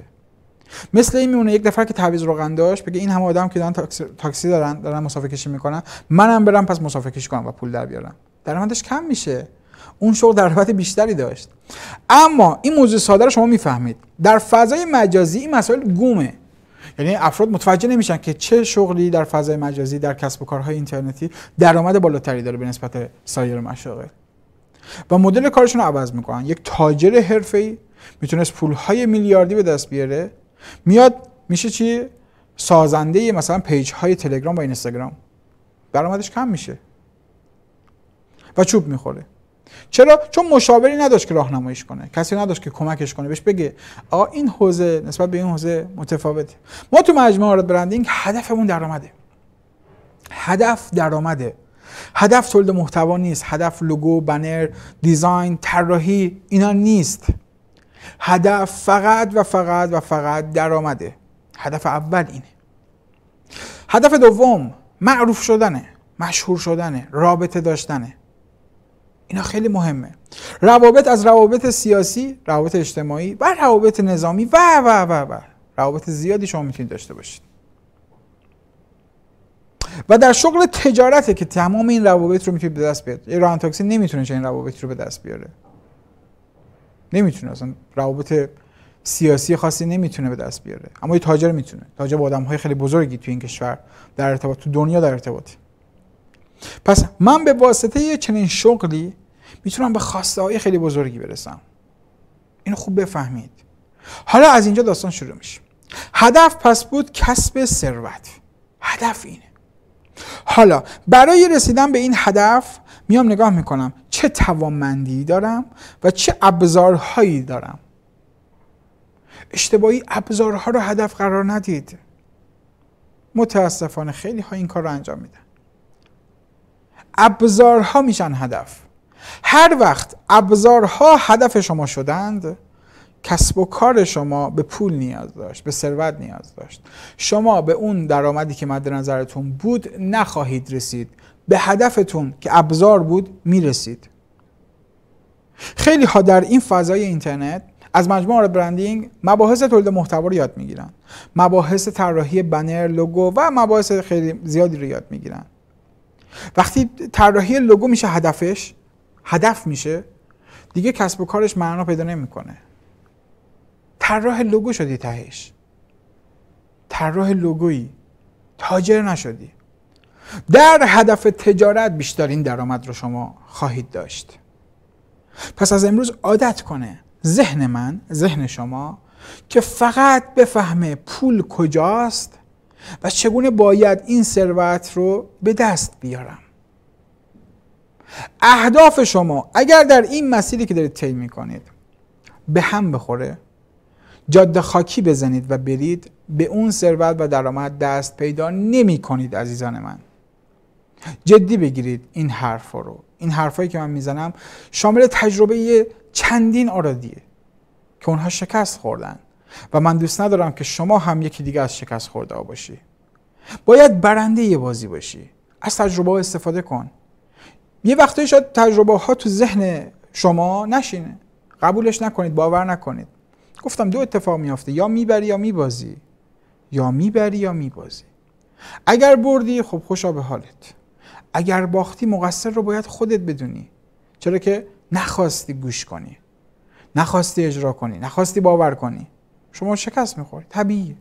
مثل این میمونه یک نفر که تعویض روغن داشت بگه این همه آدم که دارن تاکسی دارن دارن مسافر کشی میکنن منم برم پس مسافر کشی کنم و پول در بیارم درآمدش کم میشه اون شغل درآمد بیشتری داشت اما این موضوع ساده رو شما میفهمید در فضای مجازی این مسائل گومه یعنی افراد متوجه نمیشن که چه شغلی در فضای مجازی در کسب و کارهای اینترنتی درآمد بالاتری داره به نسبت سایر مشاغل و مدل کارشون رو عوض میکنن یک تاجر حرفه‌ای میتونست پولهای میلیاردی به دست بیاره میاد میشه چی سازنده مثلا پیج های تلگرام و اینستاگرام درآمدش کم میشه و چوب میخوره چرا چون مشاوری نداشت که راهنماییش کنه کسی نداشت که کمکش کنه بهش بگه آ این حوزه نسبت به این حوزه متفاوته ما تو مجموعه آرد برندینگ هدفمون درآمده هدف درآمده هدف تولید محتوا نیست هدف لوگو بنر دیزاین طراحی اینا نیست هدف فقط و فقط و فقط درآمده هدف اول اینه هدف دوم معروف شدنه مشهور شدنه رابطه داشتنه اینا خیلی مهمه روابط از روابط سیاسی روابط اجتماعی و روابط نظامی و و و و روابط زیادی شما میتونید داشته باشید و در شغل تجارته که تمام این روابط رو میتونید به دست بیارید ایران تاکسی نمیتونه چه این روابط رو به دست بیاره نمیتونه اصلا روابط سیاسی خاصی نمیتونه به دست بیاره اما یه تاجر میتونه تاجر با آدم های خیلی بزرگی تو این کشور در ارتباط تو دنیا در ارتباطه پس من به واسطه یه چنین شغلی میتونم به خواسته های خیلی بزرگی برسم اینو خوب بفهمید حالا از اینجا داستان شروع میشه هدف پس بود کسب ثروت هدف اینه حالا برای رسیدن به این هدف میام نگاه میکنم چه توانمندی دارم و چه ابزارهایی دارم اشتباهی ابزارها رو هدف قرار ندید متاسفانه خیلی ها این کار رو انجام میدن ابزارها میشن هدف هر وقت ابزارها هدف شما شدند کسب و کار شما به پول نیاز داشت به ثروت نیاز داشت شما به اون درآمدی که مد نظرتون بود نخواهید رسید به هدفتون که ابزار بود میرسید خیلی ها در این فضای اینترنت از مجموعه برندینگ مباحث تولید محتوا رو یاد میگیرن مباحث طراحی بنر لوگو و مباحث خیلی زیادی رو یاد میگیرن وقتی طراحی لوگو میشه هدفش هدف میشه دیگه کسب و کارش معنا پیدا نمیکنه طراح لوگو شدی تهش طراح لوگویی تاجر نشدی در هدف تجارت بیشتر این درآمد رو شما خواهید داشت پس از امروز عادت کنه ذهن من ذهن شما که فقط بفهمه پول کجاست و چگونه باید این ثروت رو به دست بیارم اهداف شما اگر در این مسیری که دارید طی کنید به هم بخوره جاده خاکی بزنید و برید به اون ثروت و درآمد دست پیدا نمی کنید عزیزان من جدی بگیرید این حرفا رو این حرفایی که من میزنم شامل تجربه چندین آرادیه که اونها شکست خوردن و من دوست ندارم که شما هم یکی دیگه از شکست خورده باشی باید برنده یه بازی باشی از تجربه ها استفاده کن یه وقتایی شاید تجربه ها تو ذهن شما نشینه قبولش نکنید باور نکنید گفتم دو اتفاق میافته یا میبری یا میبازی یا میبری یا میبازی اگر بردی خب خوشا به حالت اگر باختی مقصر رو باید خودت بدونی چرا که نخواستی گوش کنی نخواستی اجرا کنی نخواستی باور کنی شما شکست میخوری طبیعی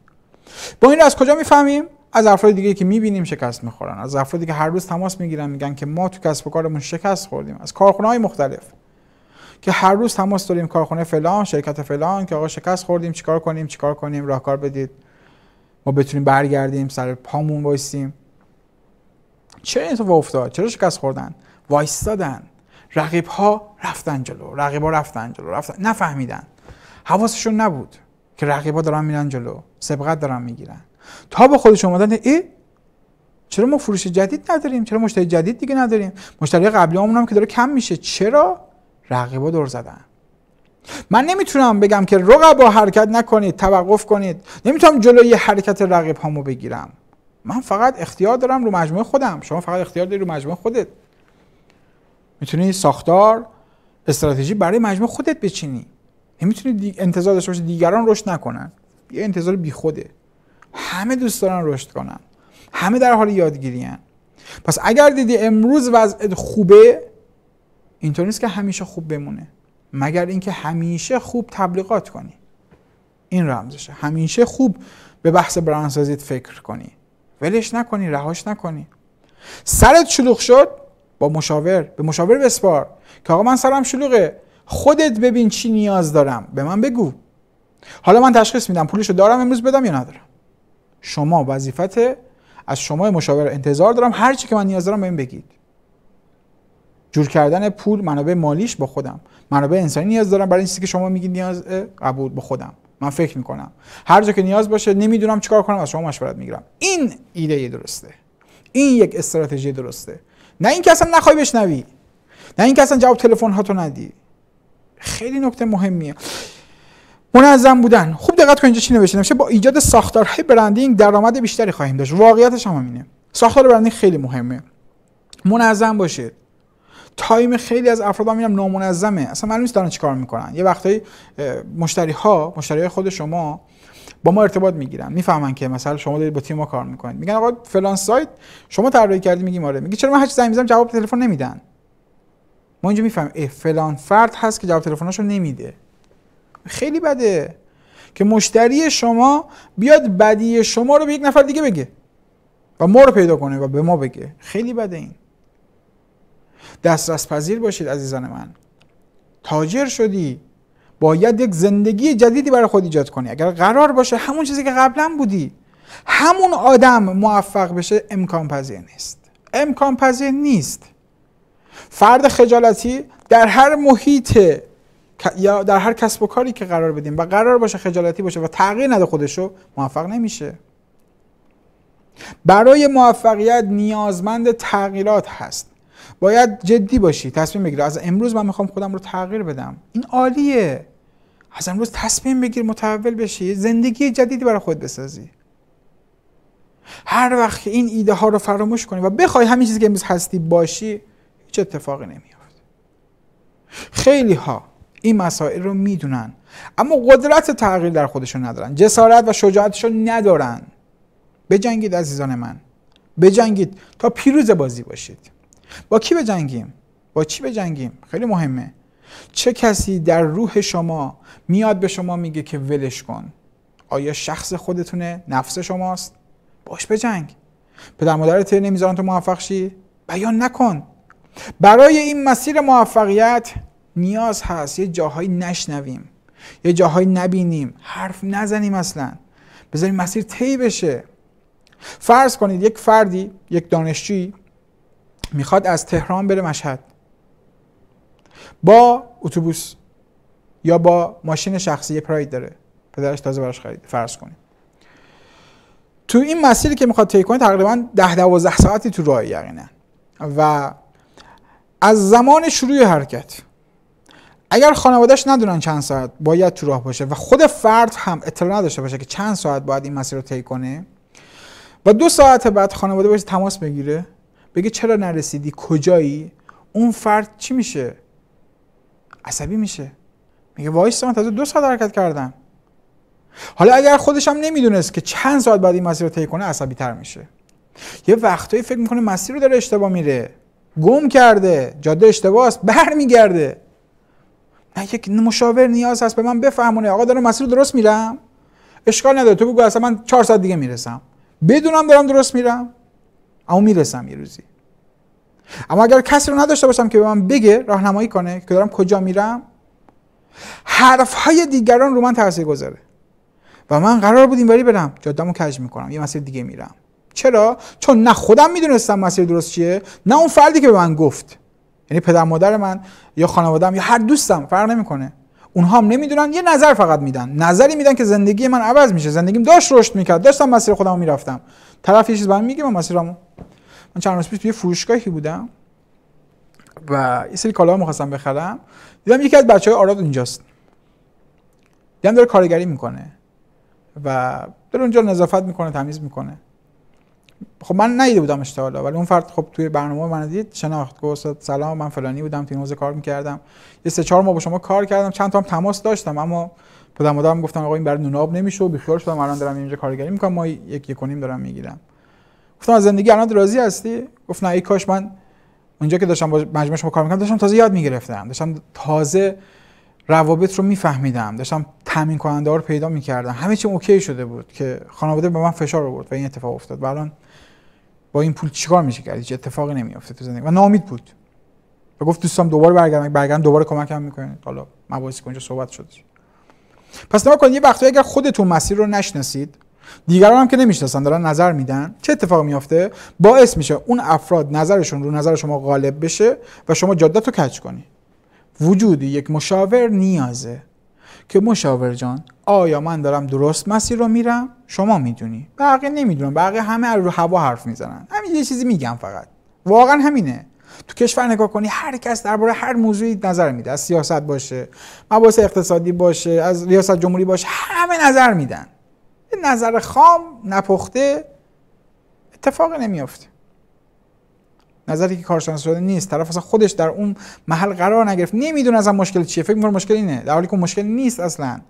با این از کجا میفهمیم از افراد دیگه که میبینیم شکست میخورن از افرادی که هر روز تماس میگیرن میگن که ما تو کسب و کارمون شکست خوردیم از کارخونه های مختلف که هر روز تماس داریم کارخونه فلان شرکت فلان که آقا شکست خوردیم چیکار کنیم چیکار کنیم راهکار بدید ما بتونیم برگردیم سر پامون وایسیم چه اتفاق افتاد چرا شکست خوردن وایستادن رقیب ها رفتن جلو رقیب ها رفتن جلو رفتن نفهمیدن حواسشون نبود که ها دارن میرن جلو سبقت دارن میگیرن تا به خودشون اومدن ای چرا ما فروش جدید نداریم چرا مشتری جدید دیگه نداریم مشتری قبلی هم که داره کم میشه چرا رقیبا دور زدن من نمیتونم بگم که رقبا حرکت نکنید توقف کنید نمیتونم جلوی حرکت رقیب هامو بگیرم من فقط اختیار دارم رو مجموعه خودم شما فقط اختیار داری رو مجموعه خودت میتونی ساختار استراتژی برای مجموعه خودت بچینی نمیتونی یعنی دی... انتظار داشته باشی دیگران رشد نکنن یه انتظار بی خوده همه دوست دارن رشد کنن همه در حال یادگیری پس اگر دیدی امروز وضعت خوبه اینطور نیست که همیشه خوب بمونه مگر اینکه همیشه خوب تبلیغات کنی این رمزشه همیشه خوب به بحث برانسازیت فکر کنی ولش نکنی رهاش نکنی سرت شلوغ شد با مشاور به مشاور بسپار که آقا من سرم شلوغه خودت ببین چی نیاز دارم به من بگو حالا من تشخیص میدم پولشو دارم امروز بدم یا ندارم شما وظیفت از شما مشاور انتظار دارم هر چی که من نیاز دارم به این بگید جور کردن پول منابع مالیش با خودم منابع انسانی نیاز دارم برای این چیزی که شما میگید نیاز قبول با خودم من فکر میکنم هر جا که نیاز باشه نمیدونم چیکار کنم از شما مشورت میگیرم این ایده درسته این یک استراتژی درسته نه اینکه اصلا نخوای بشنوی نه اینکه اصلا جواب تلفن هاتو ندی خیلی نکته مهمیه منظم بودن خوب دقت کن اینجا چی نوشته نمیشه با ایجاد ساختارهای برندینگ درآمد بیشتری خواهیم داشت واقعیتش هم همینه ساختار برندینگ خیلی مهمه منظم باشید تایم خیلی از افراد میبینم نامنظمه اصلا معلوم نیست دارن چیکار میکنن یه وقتایی مشتری ها مشتری خود شما با ما ارتباط میگیرن میفهمن که مثلا شما دارید با تیم ما کار میکنید میگن آقا فلان سایت شما طراحی کردی میگیم آره میگه چرا من هر زنگ میزنم جواب تلفن نمیدن ما اینجا میفهمیم فلان فرد هست که جواب تلفنشو نمیده خیلی بده که مشتری شما بیاد بدی شما رو به یک نفر دیگه بگه و ما رو پیدا کنه و به ما بگه خیلی بده این دسترس پذیر باشید عزیزان من تاجر شدی باید یک زندگی جدیدی برای خود ایجاد کنی اگر قرار باشه همون چیزی که قبلا بودی همون آدم موفق بشه امکان پذیر نیست امکان پذیر نیست فرد خجالتی در هر محیط یا در هر کسب و کاری که قرار بدیم و قرار باشه خجالتی باشه و تغییر نده خودشو موفق نمیشه برای موفقیت نیازمند تغییرات هست باید جدی باشی تصمیم بگیر از امروز من میخوام خودم رو تغییر بدم این عالیه از امروز تصمیم بگیر متحول بشی زندگی جدیدی برای خود بسازی هر وقت این ایده ها رو فراموش کنی و بخوای همین چیزی که امروز هستی باشی هیچ اتفاقی نمیافت خیلی ها این مسائل رو میدونن اما قدرت تغییر در خودشون ندارن جسارت و شجاعتشون ندارن بجنگید عزیزان من بجنگید تا پیروز بازی باشید با کی بجنگیم با چی بجنگیم خیلی مهمه چه کسی در روح شما میاد به شما میگه که ولش کن آیا شخص خودتونه نفس شماست باش بجنگ پدر مادرت نمیذارن تو موفق شی بیان نکن برای این مسیر موفقیت نیاز هست یه جاهایی نشنویم یه جاهایی نبینیم حرف نزنیم اصلا بذاریم مسیر طی بشه فرض کنید یک فردی یک دانشجویی میخواد از تهران بره مشهد با اتوبوس یا با ماشین شخصی پراید داره پدرش تازه براش خرید فرض کنیم تو این مسیری که میخواد طی کنه تقریبا ده دوازده ساعتی تو راه یقینا و از زمان شروع حرکت اگر خانوادهش ندونن چند ساعت باید تو راه باشه و خود فرد هم اطلاع نداشته باشه که چند ساعت باید این مسیر رو طی کنه و دو ساعت بعد خانواده باشه تماس بگیره بگه چرا نرسیدی کجایی اون فرد چی میشه عصبی میشه میگه وایس من تازه دو ساعت حرکت کردم حالا اگر خودش هم نمیدونست که چند ساعت بعد این مسیر رو طی کنه عصبی تر میشه یه وقتایی فکر میکنه مسیر رو داره اشتباه میره گم کرده جاده اشتباه است برمیگرده یک مشاور نیاز هست به من بفهمونه آقا دارم مسیر رو درست میرم اشکال نداره تو بگو اصلا من چهار ساعت دیگه میرسم بدونم دارم درست میرم اما میرسم یه روزی اما اگر کسی رو نداشته باشم که به من بگه راهنمایی کنه که دارم کجا میرم حرف های دیگران رو من تاثیر گذاره و من قرار بود اینوری برم رو کج میکنم یه مسیر دیگه میرم چرا چون نه خودم میدونستم مسیر درست چیه نه اون فردی که به من گفت یعنی پدر مادر من یا خانوادم یا هر دوستم فرق نمیکنه اونها هم نمیدونن یه نظر فقط میدن نظری میدن که زندگی من عوض میشه زندگیم داشت رشد میکرد داشتم مسیر خودم میرفتم طرف یه چیز من میگه من مسیرمو من چند روز پیش یه فروشگاهی بودم و یه سری کالا میخواستم بخرم دیدم یکی از بچه آراد اونجاست دیدم داره کارگری میکنه و داره اونجا نظافت میکنه تمیز میکنه خب من ندیده بودم تا حالا ولی اون فرد خب توی برنامه من دید شناخت گفت سلام من فلانی بودم توی حوزه کار میکردم یه سه چهار ماه با شما کار کردم چند تا هم تماس داشتم اما پدر مادرم گفتن آقا این برای نوناب نمیشه و بیخیال شدم الان دارم اینجا کارگری میکنم ما یک نیم دارم میگیرم گفتم از زندگی الان راضی هستی گفت نه ای کاش من اونجا که داشتم با مجموعه شما کار میکردم داشتم تازه یاد میگرفتم داشتم تازه روابط رو میفهمیدم داشتم تامین کننده رو پیدا میکردم همه چی اوکی شده بود که خانواده به من فشار آورد و این اتفاق افتاد الان این پول چیکار میشه کرد هیچ اتفاقی نمیافته تو زندگی و ناامید بود و گفت دوستم دوباره برگردم برگردم دوباره کمکم میکنید حالا مباحثی که صحبت شد پس نگاه کنید یه وقتی اگر خودتون مسیر رو نشناسید دیگران هم که نمیشناسن دارن نظر میدن چه اتفاقی میافته باعث میشه اون افراد نظرشون رو نظر شما غالب بشه و شما جادت رو کچ کنی وجودی یک مشاور نیازه که مشاور جان آیا من دارم درست مسیر رو میرم شما میدونی بقیه نمیدونم بقیه همه رو هوا حرف میزنن همین یه چیزی میگم فقط واقعا همینه تو کشور نگاه کنی هر کس درباره هر موضوعی نظر میده از سیاست باشه مباحث اقتصادی باشه از ریاست جمهوری باشه همه نظر میدن نظر خام نپخته اتفاق نمیافته نظری که کارشناس شده نیست طرف اصلا خودش در اون محل قرار نگرفت نمیدونه اصلا مشکل چیه فکر می‌کنه مشکل اینه در حالی که مشکل نیست اصلا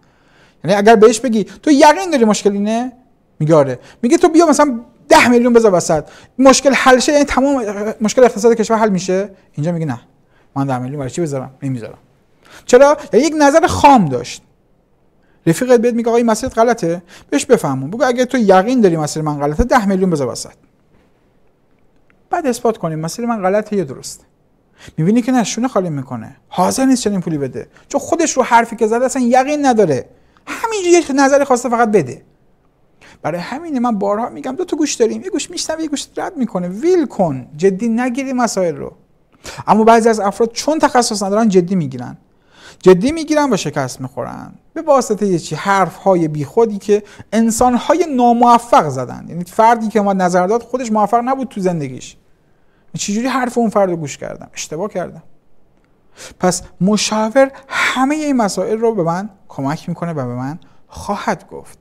یعنی اگر بهش بگی تو یقین داری مشکل اینه میگه آره. میگه تو بیا مثلا 10 میلیون بذار وسط مشکل حل شه یعنی تمام مشکل اقتصاد کشور حل میشه اینجا میگه نه من 10 میلیون برای چی بذارم نمیذارم چرا یعنی یک نظر خام داشت رفیقت بهت میگه آقا این مسئله غلطه بهش بفهمون بگو اگه تو یقین داری مسئله من غلطه 10 میلیون بذار وسط بعد اثبات کنیم مسیر من غلطه یا درسته میبینی که نشونه خالی میکنه حاضر نیست چنین پولی بده چون خودش رو حرفی که زده اصلا یقین نداره همینجوری یک نظر خواسته فقط بده برای همینه من بارها میگم دو تا گوش داریم یه گوش میشنوه یه گوش رد میکنه ویل کن جدی نگیری مسائل رو اما بعضی از افراد چون تخصص ندارن جدی میگیرن جدی میگیرن و شکست میخورن به واسطه یه چی حرف های بیخودی که انسان های ناموفق زدن یعنی فردی که ما نظر داد خودش موفق نبود تو زندگیش یعنی چجوری حرف اون فرد رو گوش کردم اشتباه کردم پس مشاور همه این مسائل رو به من کمک میکنه و به من خواهد گفت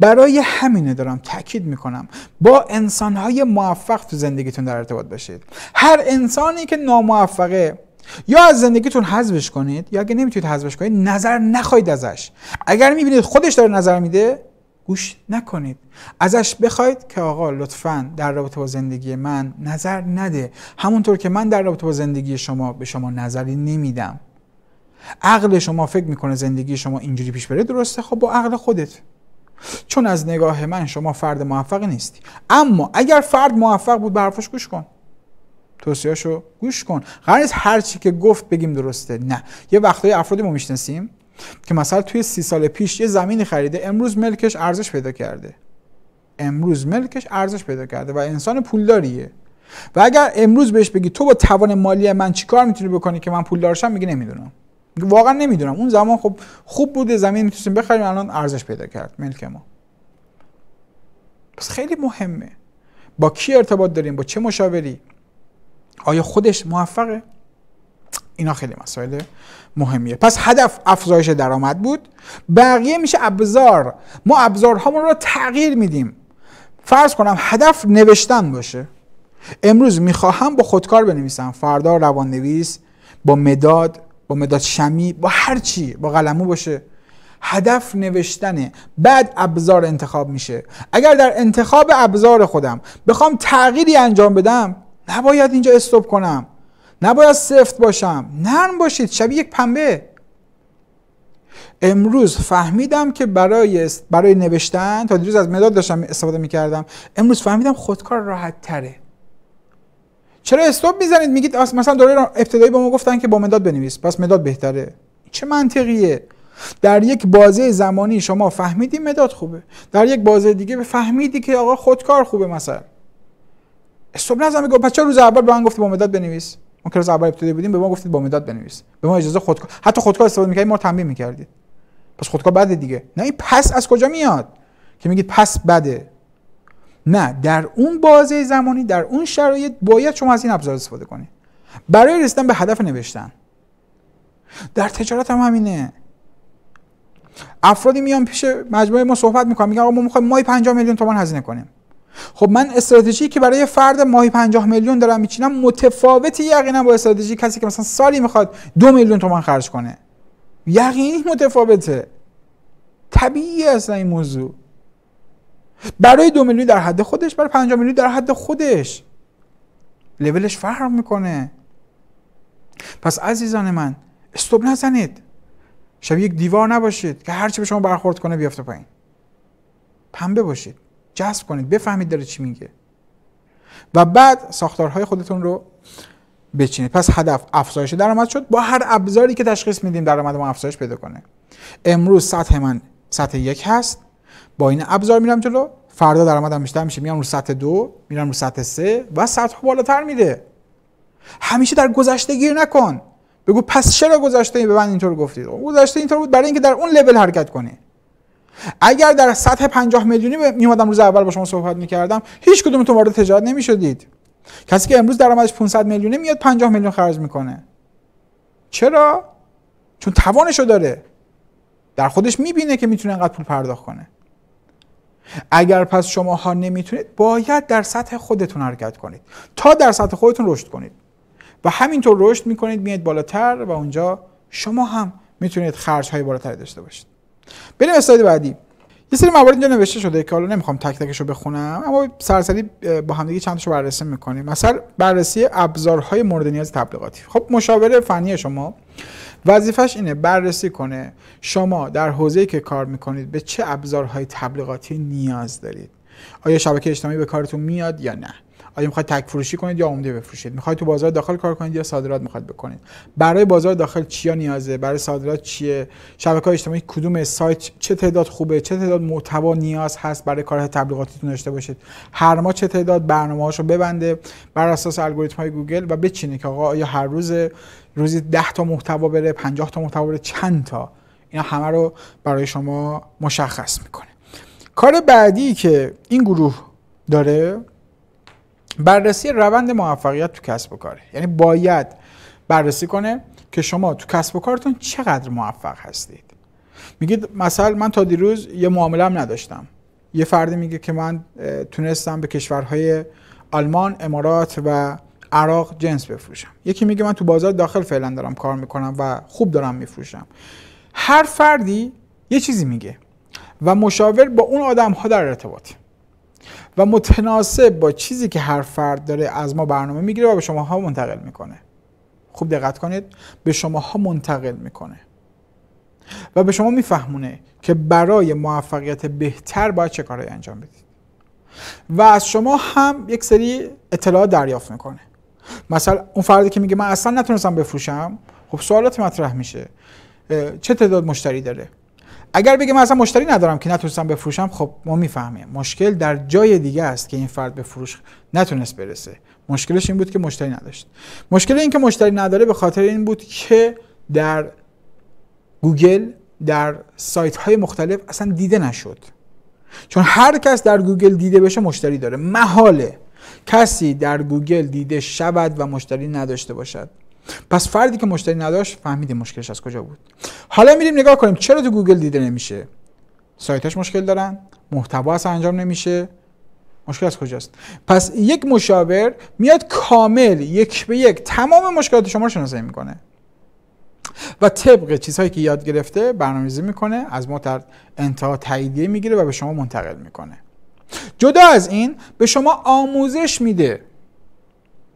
برای همینه دارم تاکید میکنم با انسانهای موفق تو زندگیتون در ارتباط باشید هر انسانی که ناموفقه یا از زندگیتون حذفش کنید یا اگه نمیتونید حذفش کنید نظر نخواید ازش اگر میبینید خودش داره نظر میده گوش نکنید ازش بخواید که آقا لطفا در رابطه با زندگی من نظر نده همونطور که من در رابطه با زندگی شما به شما نظری نمیدم عقل شما فکر میکنه زندگی شما اینجوری پیش بره درسته خب با عقل خودت چون از نگاه من شما فرد موفقی نیستی اما اگر فرد موفق بود به حرفش گوش کن توصیهاشو گوش کن قرار نیست هر چی که گفت بگیم درسته نه یه وقتای افرادی ما میشناسیم که مثلا توی سی سال پیش یه زمینی خریده امروز ملکش ارزش پیدا کرده امروز ملکش ارزش پیدا کرده و انسان پولداریه و اگر امروز بهش بگی تو با توان مالی من چیکار میتونی بکنی که من پولدارشم میگه نمیدونم واقعا نمیدونم اون زمان خب خوب بوده زمین میتونستیم بخریم الان ارزش پیدا کرد ملک ما پس خیلی مهمه با کی ارتباط داریم با چه مشاوری آیا خودش موفقه اینا خیلی مسائل مهمیه پس هدف افزایش درآمد بود بقیه میشه ابزار ما ابزارهامون رو تغییر میدیم فرض کنم هدف نوشتن باشه امروز میخواهم با خودکار بنویسم فردا نویس با مداد با مداد شمی با هر چی با قلمو باشه هدف نوشتنه بعد ابزار انتخاب میشه اگر در انتخاب ابزار خودم بخوام تغییری انجام بدم نباید اینجا استوب کنم نباید سفت باشم نرم باشید شبیه یک پنبه امروز فهمیدم که برای برای نوشتن تا دیروز از مداد داشتم استفاده میکردم امروز فهمیدم خودکار راحت تره چرا استوب میزنید میگید مثلا دوره ابتدایی به ما گفتن که با مداد بنویس پس مداد بهتره چه منطقیه در یک بازه زمانی شما فهمیدی مداد خوبه در یک بازه دیگه فهمیدی که آقا خودکار خوبه مثلا صبح نظر میگه بچا روز اول به من گفتی با مداد بنویس اون روز اول ابتدایی بودیم به ما گفتید با مداد بنویس به ما اجازه خودکار حتی خودکار استفاده میکردید ما تنبیه میکردید پس خودکار بده دیگه نه این پس از کجا میاد که میگید پس بده نه در اون بازه زمانی در اون شرایط باید شما از این ابزار استفاده کنید برای رسیدن به هدف نوشتن در تجارت هم همینه افرادی میان پیش مجموعه ما صحبت میکنن میگن آقا ما میخوایم مای 50 میلیون تومان هزینه کنیم خب من استراتژی که برای فرد ماهی 50 میلیون دارم میچینم متفاوتی یقینا با استراتژی کسی که مثلا سالی میخواد دو میلیون تومان خرج کنه یقینی متفاوته طبیعی اصلا این موضوع برای دو میلیون در حد خودش برای 50 میلیون در حد خودش لولش فرق میکنه پس عزیزان من استوب نزنید شبیه یک دیوار نباشید که هرچی به شما برخورد کنه بیفته پایین پنبه باشید جذب کنید بفهمید داره چی میگه و بعد ساختارهای خودتون رو بچینید پس هدف افزایش درآمد شد با هر ابزاری که تشخیص میدیم درآمد ما افزایش پیدا کنه امروز سطح من سطح یک هست با این ابزار میرم جلو فردا درآمدم بیشتر میشه میام رو سطح دو میرم رو سطح سه و سطح بالاتر میده همیشه در گذشته گیر نکن بگو پس چرا گذشته به من اینطور گفتید گذشته اینطور بود برای اینکه در اون لول حرکت کنه اگر در سطح 50 میلیونی میومدم روز اول با شما صحبت میکردم هیچ کدومتون وارد تجارت نمیشدید کسی که امروز درآمدش 500 میلیونه میاد 50 میلیون خرج میکنه چرا چون توانشو داره در خودش میبینه که میتونه انقدر پول پرداخت کنه اگر پس شما ها نمیتونید باید در سطح خودتون حرکت کنید تا در سطح خودتون رشد کنید و همینطور رشد میکنید میاد بالاتر و اونجا شما هم میتونید خرج های بالاتری داشته باشید بریم اسلاید بعدی یه سری موارد اینجا نوشته شده که حالا نمیخوام تک تکش رو بخونم اما سرسری با همدیگه چند رو بررسی میکنیم مثلا بررسی ابزارهای مورد نیاز تبلیغاتی خب مشاوره فنی شما وظیفش اینه بررسی کنه شما در حوزه‌ای که کار میکنید به چه ابزارهای تبلیغاتی نیاز دارید آیا شبکه اجتماعی به کارتون میاد یا نه آیا میخواید تک فروشی کنید یا عمده بفروشید میخواید تو بازار داخل کار کنید یا صادرات میخواید بکنید برای بازار داخل چیا نیازه برای صادرات چیه شبکه اجتماعی کدوم سایت چه تعداد خوبه چه تعداد محتوا نیاز هست برای کار تبلیغاتیتون داشته باشید هر ما چه تعداد رو ببنده بر اساس الگوریتم های گوگل و بچینه که آقا آیا هر روز روزی 10 تا محتوا بره 50 تا محتوا بره چند تا اینا همه رو برای شما مشخص میکنه کار بعدی که این گروه داره بررسی روند موفقیت تو کسب و کاره یعنی باید بررسی کنه که شما تو کسب و کارتون چقدر موفق هستید میگید مثلا من تا دیروز یه معامله نداشتم یه فردی میگه که من تونستم به کشورهای آلمان، امارات و عراق جنس بفروشم یکی میگه من تو بازار داخل فعلا دارم کار میکنم و خوب دارم میفروشم هر فردی یه چیزی میگه و مشاور با اون آدم ها در ارتباطه و متناسب با چیزی که هر فرد داره از ما برنامه میگیره و به شماها منتقل میکنه خوب دقت کنید به شماها منتقل میکنه و به شما میفهمونه که برای موفقیت بهتر باید چه کارهایی انجام بدید و از شما هم یک سری اطلاعات دریافت میکنه مثلا اون فردی که میگه من اصلا نتونستم بفروشم خب سوالات مطرح میشه چه تعداد مشتری داره اگر بگه من اصلا مشتری ندارم که نتونستم بفروشم خب ما میفهمیم مشکل در جای دیگه است که این فرد به فروش نتونست برسه مشکلش این بود که مشتری نداشت مشکل این که مشتری نداره به خاطر این بود که در گوگل در سایت های مختلف اصلا دیده نشد چون هر کس در گوگل دیده بشه مشتری داره محاله کسی در گوگل دیده شود و مشتری نداشته باشد پس فردی که مشتری نداشت فهمیده مشکلش از کجا بود حالا میریم نگاه کنیم چرا تو گوگل دیده نمیشه سایتش مشکل دارن محتوا انجام نمیشه مشکل از کجاست پس یک مشاور میاد کامل یک به یک تمام مشکلات شما رو شناسایی میکنه و طبق چیزهایی که یاد گرفته برنامه‌ریزی میکنه از ما در انتها تاییدیه میگیره و به شما منتقل میکنه جدا از این به شما آموزش میده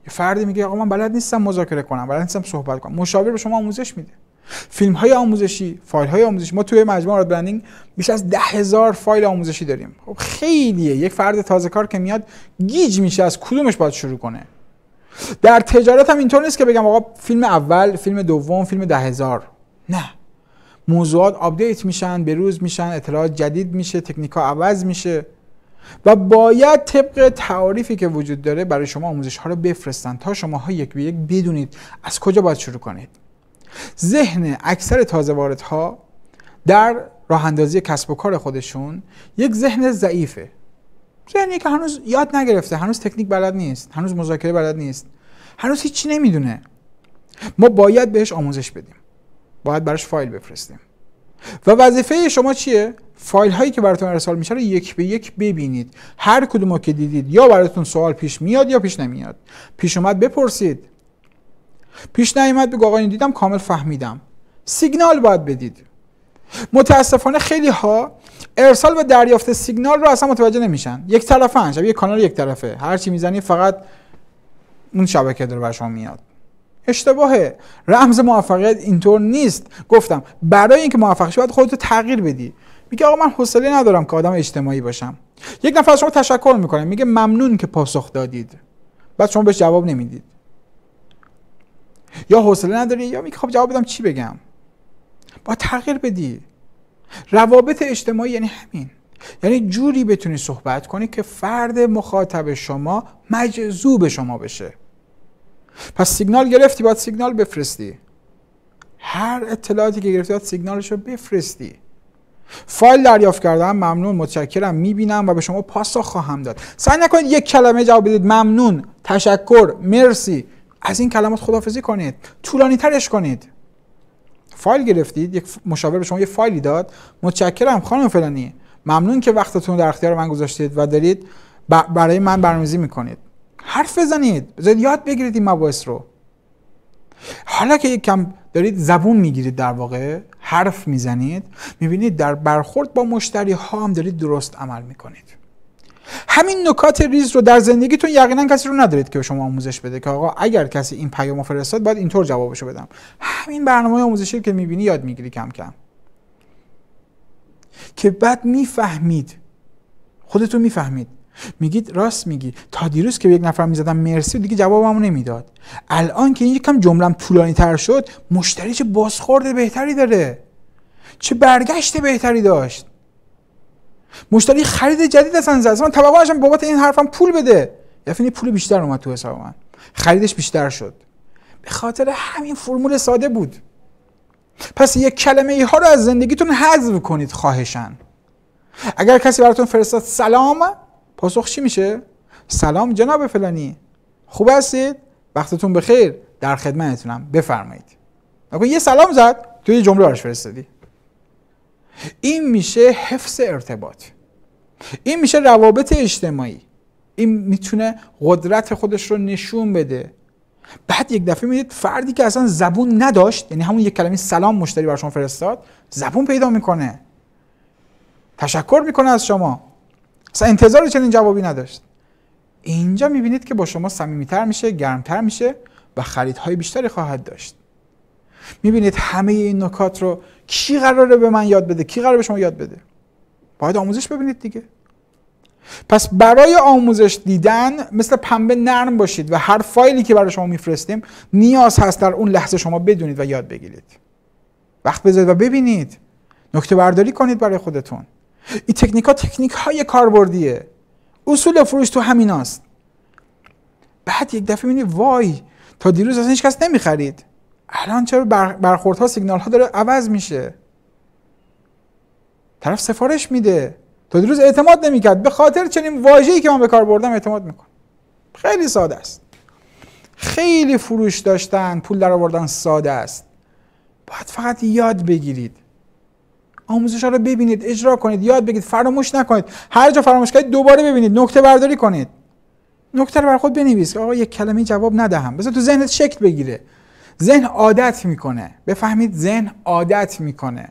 فردی میگه آقا من بلد نیستم مذاکره کنم بلد نیستم صحبت کنم مشاور به شما آموزش میده فیلم های آموزشی فایل های آموزشی ما توی مجموعه آرت برندینگ بیش از ده هزار فایل آموزشی داریم خب خیلیه یک فرد تازه کار که میاد گیج میشه از کدومش باید شروع کنه در تجارت هم اینطور نیست که بگم آقا فیلم اول فیلم دوم فیلم ده هزار نه موضوعات آپدیت میشن به روز میشن اطلاعات جدید میشه تکنیک ها عوض میشه و باید طبق تعاریفی که وجود داره برای شما آموزش ها رو بفرستن تا شما ها یک به یک بدونید از کجا باید شروع کنید ذهن اکثر تازه واردها در راه اندازی کسب و کار خودشون یک ذهن ضعیفه ذهنی که هنوز یاد نگرفته هنوز تکنیک بلد نیست هنوز مذاکره بلد نیست هنوز هیچی نمیدونه ما باید بهش آموزش بدیم باید براش فایل بفرستیم و وظیفه شما چیه فایل هایی که براتون ارسال میشه رو یک به یک ببینید هر کدوم که دیدید یا براتون سوال پیش میاد یا پیش نمیاد پیش اومد بپرسید پیش نیومد بگو آقا دیدم کامل فهمیدم سیگنال باید بدید متاسفانه خیلی ها ارسال و دریافت سیگنال رو اصلا متوجه نمیشن یک طرفه شبیه کانال یک طرفه هرچی چی میزنی فقط اون شبکه داره بر میاد اشتباهه رمز موفقیت اینطور نیست گفتم برای اینکه موفق شی باید خودتو تغییر بدی میگه آقا من حوصله ندارم که آدم اجتماعی باشم یک نفر از شما تشکر میکنه میگه ممنون که پاسخ دادید بعد شما بهش جواب نمیدید یا حوصله نداری یا میگه خب جواب بدم چی بگم با تغییر بدی روابط اجتماعی یعنی همین یعنی جوری بتونی صحبت کنی که فرد مخاطب شما مجذوب شما بشه پس سیگنال گرفتی باید سیگنال بفرستی هر اطلاعاتی که گرفتی باید سیگنالش رو بفرستی فایل دریافت کردم ممنون متشکرم میبینم و به شما پاسخ خواهم داد سعی نکنید یک کلمه جواب بدید ممنون تشکر مرسی از این کلمات خدافزی کنید طولانی ترش کنید فایل گرفتید یک مشاور به شما یه فایلی داد متشکرم خانم فلانی ممنون که وقتتون در اختیار من گذاشتید و دارید برای من برنامه‌ریزی میکنید حرف بزنید بزنید یاد بگیرید این مباحث رو حالا که یک کم دارید زبون میگیرید در واقع حرف میزنید میبینید در برخورد با مشتری ها هم دارید درست عمل میکنید همین نکات ریز رو در زندگیتون یقینا کسی رو ندارید که به شما آموزش بده که آقا اگر کسی این پیامو فرستاد باید اینطور جوابشو بدم همین برنامه آموزشی که میبینی یاد میگیری کم کم که بعد میفهمید خودتون میفهمید میگید راست میگی تا دیروز که به یک نفر میزدم مرسی دیگه دیگه جوابمو نمیداد الان که این یکم جملم طولانی تر شد مشتری چه بازخورد بهتری داره چه برگشت بهتری داشت مشتری خرید جدید اصلا زد من توقعش بابت این حرفم پول بده یعنی پول بیشتر اومد تو حساب من خریدش بیشتر شد به خاطر همین فرمول ساده بود پس یک کلمه ای ها رو از زندگیتون حذف کنید خواهشن اگر کسی براتون فرستاد سلام پاسخ چی میشه سلام جناب فلانی خوب هستید وقتتون بخیر در خدمتتونم بفرمایید نکن یه سلام زد تو یه جمله براش فرستادی این میشه حفظ ارتباط این میشه روابط اجتماعی این میتونه قدرت خودش رو نشون بده بعد یک دفعه میدید فردی که اصلا زبون نداشت یعنی همون یک کلمه سلام مشتری بر شما فرستاد زبون پیدا میکنه تشکر میکنه از شما اصلا انتظار چنین جوابی نداشت اینجا میبینید که با شما صمیمیتر میشه گرمتر میشه و خریدهای بیشتری خواهد داشت میبینید همه این نکات رو کی قراره به من یاد بده کی قراره به شما یاد بده باید آموزش ببینید دیگه پس برای آموزش دیدن مثل پنبه نرم باشید و هر فایلی که برای شما میفرستیم نیاز هست در اون لحظه شما بدونید و یاد بگیرید وقت بذارید و ببینید نکته برداری کنید برای خودتون این تکنیک ها تکنیک های کاربردیه اصول فروش تو همیناست بعد یک دفعه میبینی وای تا دیروز اصلا هیچ کس نمیخرید الان چرا برخوردها سیگنال ها داره عوض میشه طرف سفارش میده تا دیروز اعتماد نمیکرد به خاطر چنین واژه‌ای که من به کار بردم اعتماد میکن خیلی ساده است خیلی فروش داشتن پول در آوردن ساده است باید فقط یاد بگیرید آموزش ها رو ببینید اجرا کنید یاد بگید، فراموش نکنید هر جا فراموش کردید دوباره ببینید نکته برداری کنید نکته رو بر خود بنویس آقا یک کلمه جواب ندهم بذار تو ذهنت شکل بگیره ذهن عادت میکنه بفهمید ذهن عادت میکنه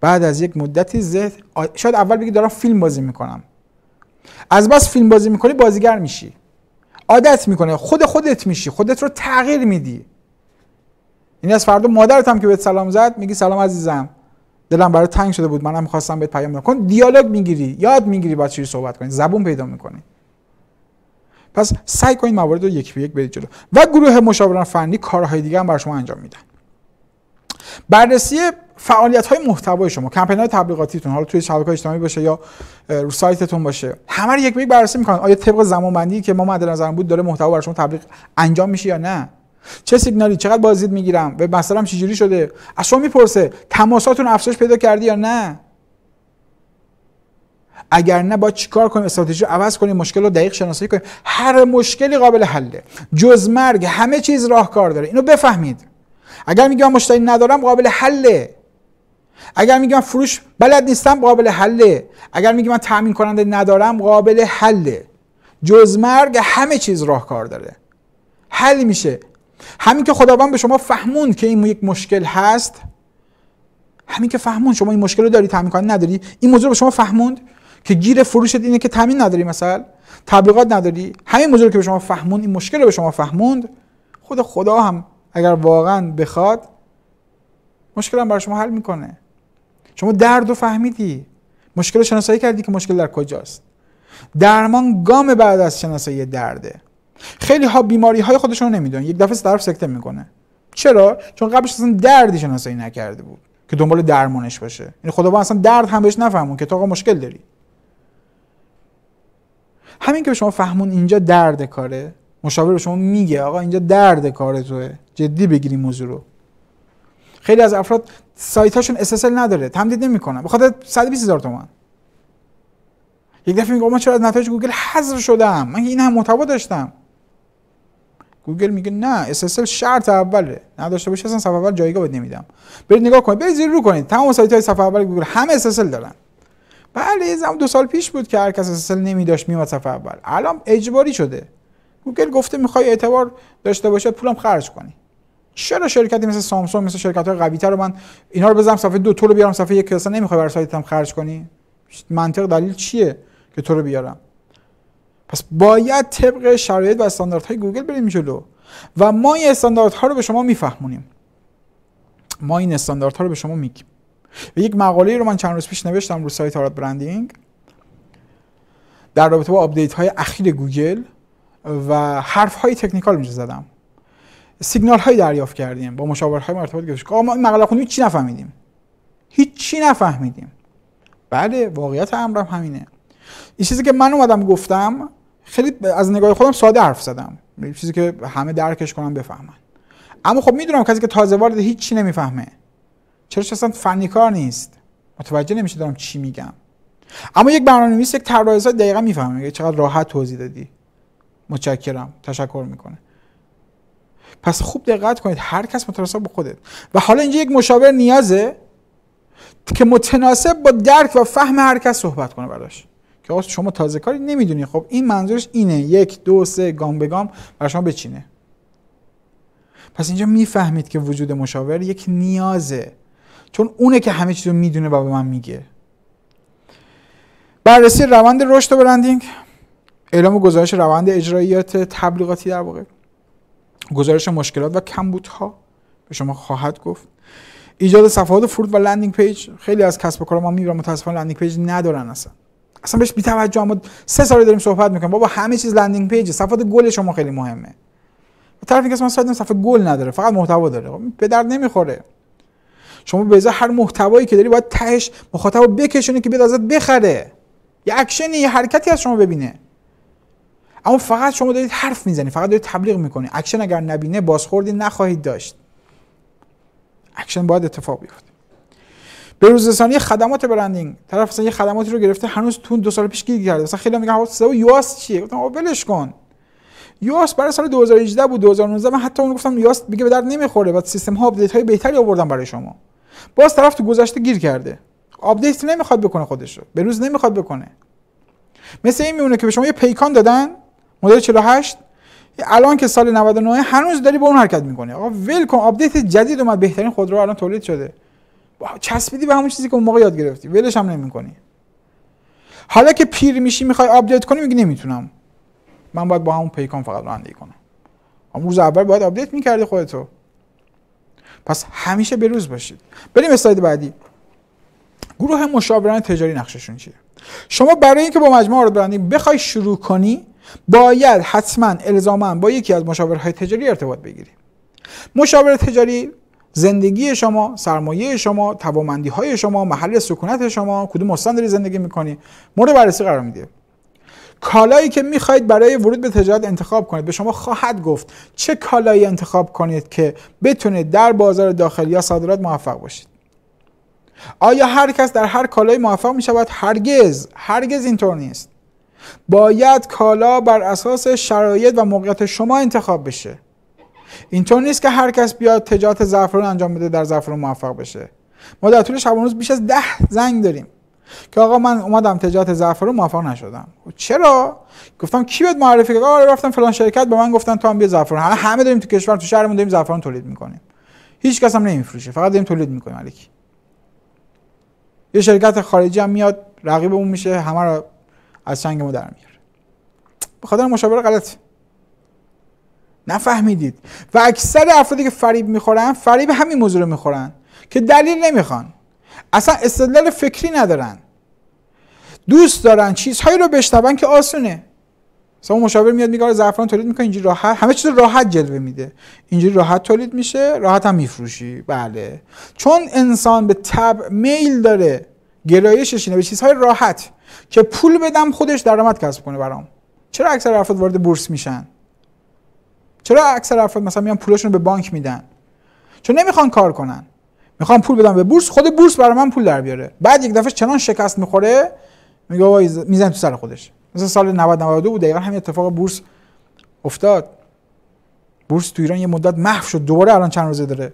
بعد از یک مدتی ذهن شاید اول بگی دارم فیلم بازی میکنم از بس فیلم بازی میکنی بازیگر میشی عادت میکنه خود خودت میشی خودت رو تغییر میدی این از فردا مادرت هم که بهت سلام زد میگی سلام عزیزم دلم برای تنگ شده بود منم میخواستم بهت پیام بدم کن دیالوگ میگیری یاد میگیری با چی صحبت کنی زبون پیدا میکنی پس سعی کنید موارد رو یک به یک برید جلو و گروه مشاوران فنی کارهای دیگه هم شما انجام میدن بررسی فعالیت های محتوای شما کمپین های تبلیغاتیتون حالا توی شبکه اجتماعی باشه یا رو سایتتون باشه همه یک به یک بررسی میکنن آیا طبق بندی که ما مد نظرم بود داره محتوا شما تبلیغ انجام میشه یا نه چه سیگنالی چقدر بازدید میگیرم و مثلا چجوری شده از شما میپرسه تماساتون افزایش پیدا کردی یا نه اگر نه با چیکار کنیم استراتژی رو عوض کنیم مشکل رو دقیق شناسایی کنیم هر مشکلی قابل حله جز مرگ همه چیز راهکار داره اینو بفهمید اگر میگم مشتری ندارم قابل حله اگر میگم فروش بلد نیستم قابل حله اگر میگم من تامین کننده ندارم قابل حله جز مرگ همه چیز راهکار داره حل میشه همین که خداوند به شما فهموند که این یک مشکل هست همین که فهموند شما این مشکل رو داری تامین کردن نداری این موضوع به شما فهموند که گیر فروشت اینه که تامین نداری مثلا تبلیغات نداری همین موضوع که به شما فهموند این مشکل رو به شما فهموند خود خدا هم اگر واقعا بخواد مشکل هم برای شما حل میکنه شما درد رو فهمیدی مشکل رو شناسایی کردی که مشکل در کجاست درمان گام بعد از شناسایی درده خیلی ها بیماری های خودشون نمیدونن یک دفعه طرف سکته میکنه چرا چون قبلش اصلا دردی شناسایی نکرده بود که دنبال درمانش باشه یعنی با اصلا درد هم بهش نفهمون که تو آقا مشکل داری همین که به شما فهمون اینجا درد کاره مشاور به شما میگه آقا اینجا درد کار توه جدی بگیری موضوع رو خیلی از افراد سایت هاشون SSL نداره تمدید نمیکنن بخاطر 120 هزار تومن یک دفعه میگم من چرا از نتایج گوگل حذف شدم من این هم محتوا داشتم گوگل میگه نه SSL شرط اوله نداشته باشه اصلا صفحه اول جایگاه بد نمیدم برید نگاه کنید برید زیر رو کنید تمام سایت های صفحه اول گوگل همه ال دارن بله یه دو سال پیش بود که هر کس SSL نمیداشت میومد صفحه اول الان اجباری شده گوگل گفته میخوای اعتبار داشته باشه پولم خرج کنی چرا شرکتی مثل سامسونگ مثل شرکت های قوی تر رو من اینا رو بزنم صفحه دو تو رو بیارم صفحه یک اصلا نمیخوای برای سایتم خرج کنی منطق دلیل چیه که تو رو بیارم پس باید طبق شرایط و استانداردهای گوگل بریم جلو و ما این استانداردها رو به شما میفهمونیم ما این استانداردها رو به شما میگیم و یک مقاله رو من چند روز پیش نوشتم رو سایت آراد برندینگ در رابطه با آپدیت های اخیر گوگل و حرف های تکنیکال میشه زدم سیگنال هایی دریافت کردیم با مشاور های مرتبط گفتیم آقا ما این مقاله خونی چی نفهمیدیم هیچی نفهمیدیم بله واقعیت امرم همینه این چیزی که من اومدم گفتم خیلی از نگاه خودم ساده حرف زدم چیزی که همه درکش کنن بفهمن اما خب میدونم کسی که تازه وارد هیچ چی نمیفهمه چرا اصلا فنی کار نیست متوجه نمیشه دارم چی میگم اما یک برنامه برنامه‌نویس یک طراح دقیقا میفهمه چقدر راحت توضیح دادی متشکرم تشکر میکنه پس خوب دقت کنید هر کس متناسب با خودت و حالا اینجا یک مشاور نیازه که متناسب با درک و فهم هر کس صحبت کنه براش که شما تازه کاری نمیدونی خب این منظورش اینه یک دو سه گام به گام برای شما بچینه پس اینجا میفهمید که وجود مشاور یک نیازه چون اونه که همه چیز رو میدونه و به من میگه بررسی روند رشد و برندینگ اعلام و گزارش روند اجراییات تبلیغاتی در واقع گزارش مشکلات و کمبودها به شما خواهد گفت ایجاد صفحات فرود و لندینگ پیج خیلی از کسب و کار ما میبرن متاسفانه لندینگ پیج ندارن اصلا اصلا بهش بی‌توجه ما سه سال داریم صحبت میکنیم بابا همه چیز لندینگ پیج صفحات گل شما خیلی مهمه طرف میگه اصلا سایت صفحه گل نداره فقط محتوا داره خب، به درد نمیخوره شما به هر محتوایی که داری باید تهش مخاطب رو بکشونی که بیاد ازت بخره یه اکشنی یه حرکتی از شما ببینه اما فقط شما دارید حرف میزنید فقط دارید تبلیغ میکنید اکشن اگر نبینه بازخوردی نخواهید داشت اکشن باید اتفاق بیفته رسانی خدمات برندینگ طرف مثلا یه خدماتی رو گرفته هنوز تو دو سال پیش گیر کرده مثلا خیلی میگن یو اس چیه گفتم ولش کن اس برای سال 2018 بود 2019 من حتی اون گفتم یاست. میگه به درد نمیخوره بعد سیستم ها آپدیت های بهتری آوردم برای شما باز طرف تو گذشته گیر کرده آپدیت نمیخواد بکنه خودش رو به روز نمیخواد بکنه مثل این میونه که به شما یه پیکان دادن مدل 48 الان که سال 99 هنوز داری با اون حرکت میکنه آقا ول کن آپدیت جدید اومد بهترین خودرو الان تولید شده چسبیدی به همون چیزی که اون موقع یاد گرفتی ولش هم نمیکنی حالا که پیر میشی میخوای آپدیت کنی میگی نمیتونم من باید با همون پیکان فقط رانندگی کنم اون روز اول باید آپدیت میکردی خودتو پس همیشه به روز باشید بریم اسلاید بعدی گروه مشاوران تجاری نقششون چیه شما برای اینکه با مجموعه رو برندی بخوای شروع کنی باید حتما الزاما با یکی از مشاورهای تجاری ارتباط بگیری مشاور تجاری زندگی شما سرمایه شما توامندی های شما محل سکونت شما کدوم استان داری زندگی میکنی مورد بررسی قرار میده کالایی که میخواهید برای ورود به تجارت انتخاب کنید به شما خواهد گفت چه کالایی انتخاب کنید که بتونید در بازار داخلی یا صادرات موفق باشید آیا هر کس در هر کالایی موفق می شود هرگز هرگز اینطور نیست باید کالا بر اساس شرایط و موقعیت شما انتخاب بشه اینطور نیست که هر کس بیاد تجارت زعفران انجام بده در زعفران موفق بشه ما در طول شب روز بیش از ده زنگ داریم که آقا من اومدم تجارت زعفران موفق نشدم خب چرا گفتم کی بهت معرفی کرد آره رفتم فلان شرکت به من گفتن تو هم بیا زعفران همه داریم تو کشور تو شهرمون داریم زعفران تولید میکنیم هیچ کس هم نمیفروشه فقط داریم تولید میکنیم یه شرکت خارجی هم میاد رقیبمون میشه همه رو از چنگ در میاره به مشاوره غلط نفهمیدید و اکثر افرادی که فریب میخورن فریب همین موضوع رو میخورن که دلیل نمیخوان اصلا استدلال فکری ندارن دوست دارن چیزهایی رو بشنون که آسونه مثلا اون مشاور میاد میگه زعفران تولید میکنه اینجوری راحت همه چیز راحت جلوه میده اینجوری راحت تولید میشه راحت هم میفروشی بله چون انسان به تبع میل داره گرایشش اینه به چیزهای راحت که پول بدم خودش درآمد کسب کنه برام چرا اکثر افراد وارد بورس میشن چرا اکثر افراد مثلا میان پولشون به بانک میدن چون نمیخوان کار کنن میخوان پول بدن به بورس خود بورس برای من پول در بیاره بعد یک دفعه چنان شکست میخوره میگه وای میزن تو سر خودش مثلا سال 90 92 بود دقیقا همین اتفاق بورس افتاد بورس تو ایران یه مدت محو شد دوباره الان چند روزه داره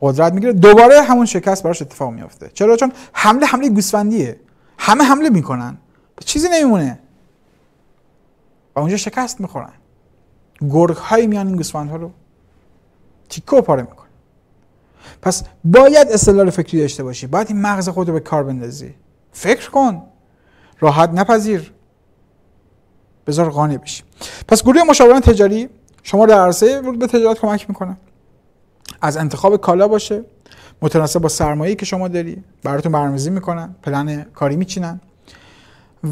قدرت میگیره دوباره همون شکست براش اتفاق میافته چرا چون حمله حمله گوسفندیه همه حمله میکنن چیزی نمیمونه و اونجا شکست میخورن گرگ های میان این گوسفند ها رو تیکه پاره میکنن پس باید استدلال فکری داشته باشی باید این مغز خود رو به کار بندازی فکر کن راحت نپذیر بذار قانع بشی پس گروه مشاوران تجاری شما در عرصه ورود به تجارت کمک میکنن از انتخاب کالا باشه متناسب با سرمایه که شما داری براتون برنامه‌ریزی میکنن پلن کاری میچینن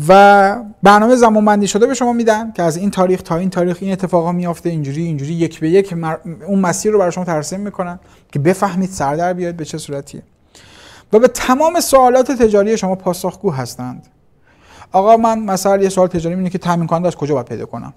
و برنامه زمانبندی شده به شما میدن که از این تاریخ تا این تاریخ این اتفاقا میافته اینجوری اینجوری یک به یک اون مسیر رو برای شما ترسیم میکنن که بفهمید سر در بیاد به چه صورتیه و به تمام سوالات تجاری شما پاسخگو هستند آقا من مثلا یه سوال تجاری اینه که تامین کننده از کجا باید پیدا کنم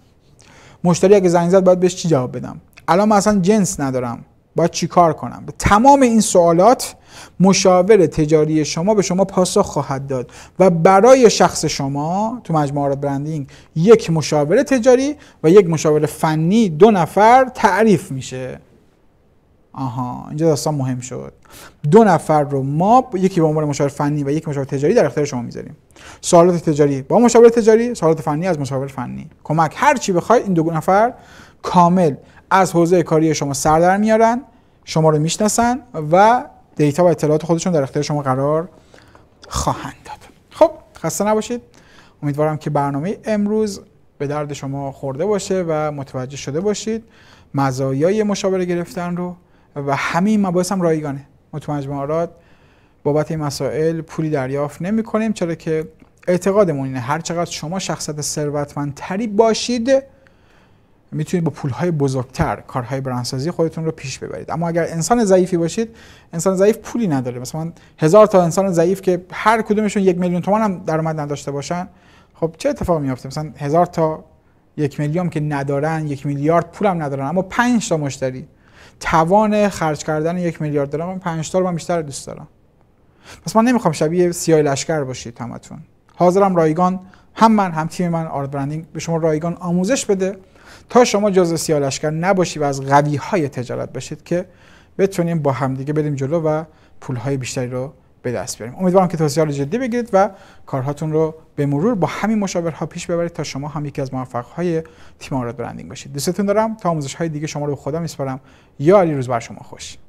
مشتری اگه زنگ زد باید بهش چی جواب بدم الان مثلا جنس ندارم باید چیکار کنم به تمام این سوالات مشاور تجاری شما به شما پاسخ خواهد داد و برای شخص شما تو مجموعه برندینگ یک مشاور تجاری و یک مشاور فنی دو نفر تعریف میشه آها اینجا داستان مهم شد دو نفر رو ما یکی به عنوان مشاور فنی و یک مشاور تجاری در اختیار شما میذاریم سوالات تجاری با مشاور تجاری سوالات فنی از مشاور فنی کمک هر چی بخوای این دو نفر کامل از حوزه کاری شما سر در میارن شما رو میشناسن و دیتا و اطلاعات خودشون در اختیار شما قرار خواهند داد خب خسته نباشید امیدوارم که برنامه امروز به درد شما خورده باشه و متوجه شده باشید مزایای مشاوره گرفتن رو و همین مباحث هم رایگانه متوجه آراد بابت این مسائل پولی دریافت نمی کنیم چرا که اعتقادمون اینه هر چقدر شما شخصت ثروتمندتری باشید میتونید با پولهای بزرگتر کارهای برندسازی خودتون رو پیش ببرید اما اگر انسان ضعیفی باشید انسان ضعیف پولی نداره مثلا هزار تا انسان ضعیف که هر کدومشون یک میلیون تومان هم درآمد نداشته باشن خب چه اتفاق میافته مثلا هزار تا یک میلیون که ندارن یک میلیارد پول هم ندارن اما 5 تا مشتری توان خرج کردن یک میلیارد دارم من 5 تا رو من بیشتر دوست دارم پس من نمیخوام شبیه سیای لشکر باشید همتون حاضرم رایگان هم من هم تیم من آرد برندینگ به شما رایگان آموزش بده تا شما جز کرد نباشی و از قوی های تجارت باشید که بتونیم با همدیگه بریم جلو و پول های بیشتری رو به دست بیاریم امیدوارم که توصیه رو جدی بگیرید و کارهاتون رو به مرور با همین مشاورها پیش ببرید تا شما هم یکی از موفق های تیم آراد برندینگ باشید دوستتون دارم تا آموزش های دیگه شما رو به خدا میسپارم یا علی روز بر شما خوش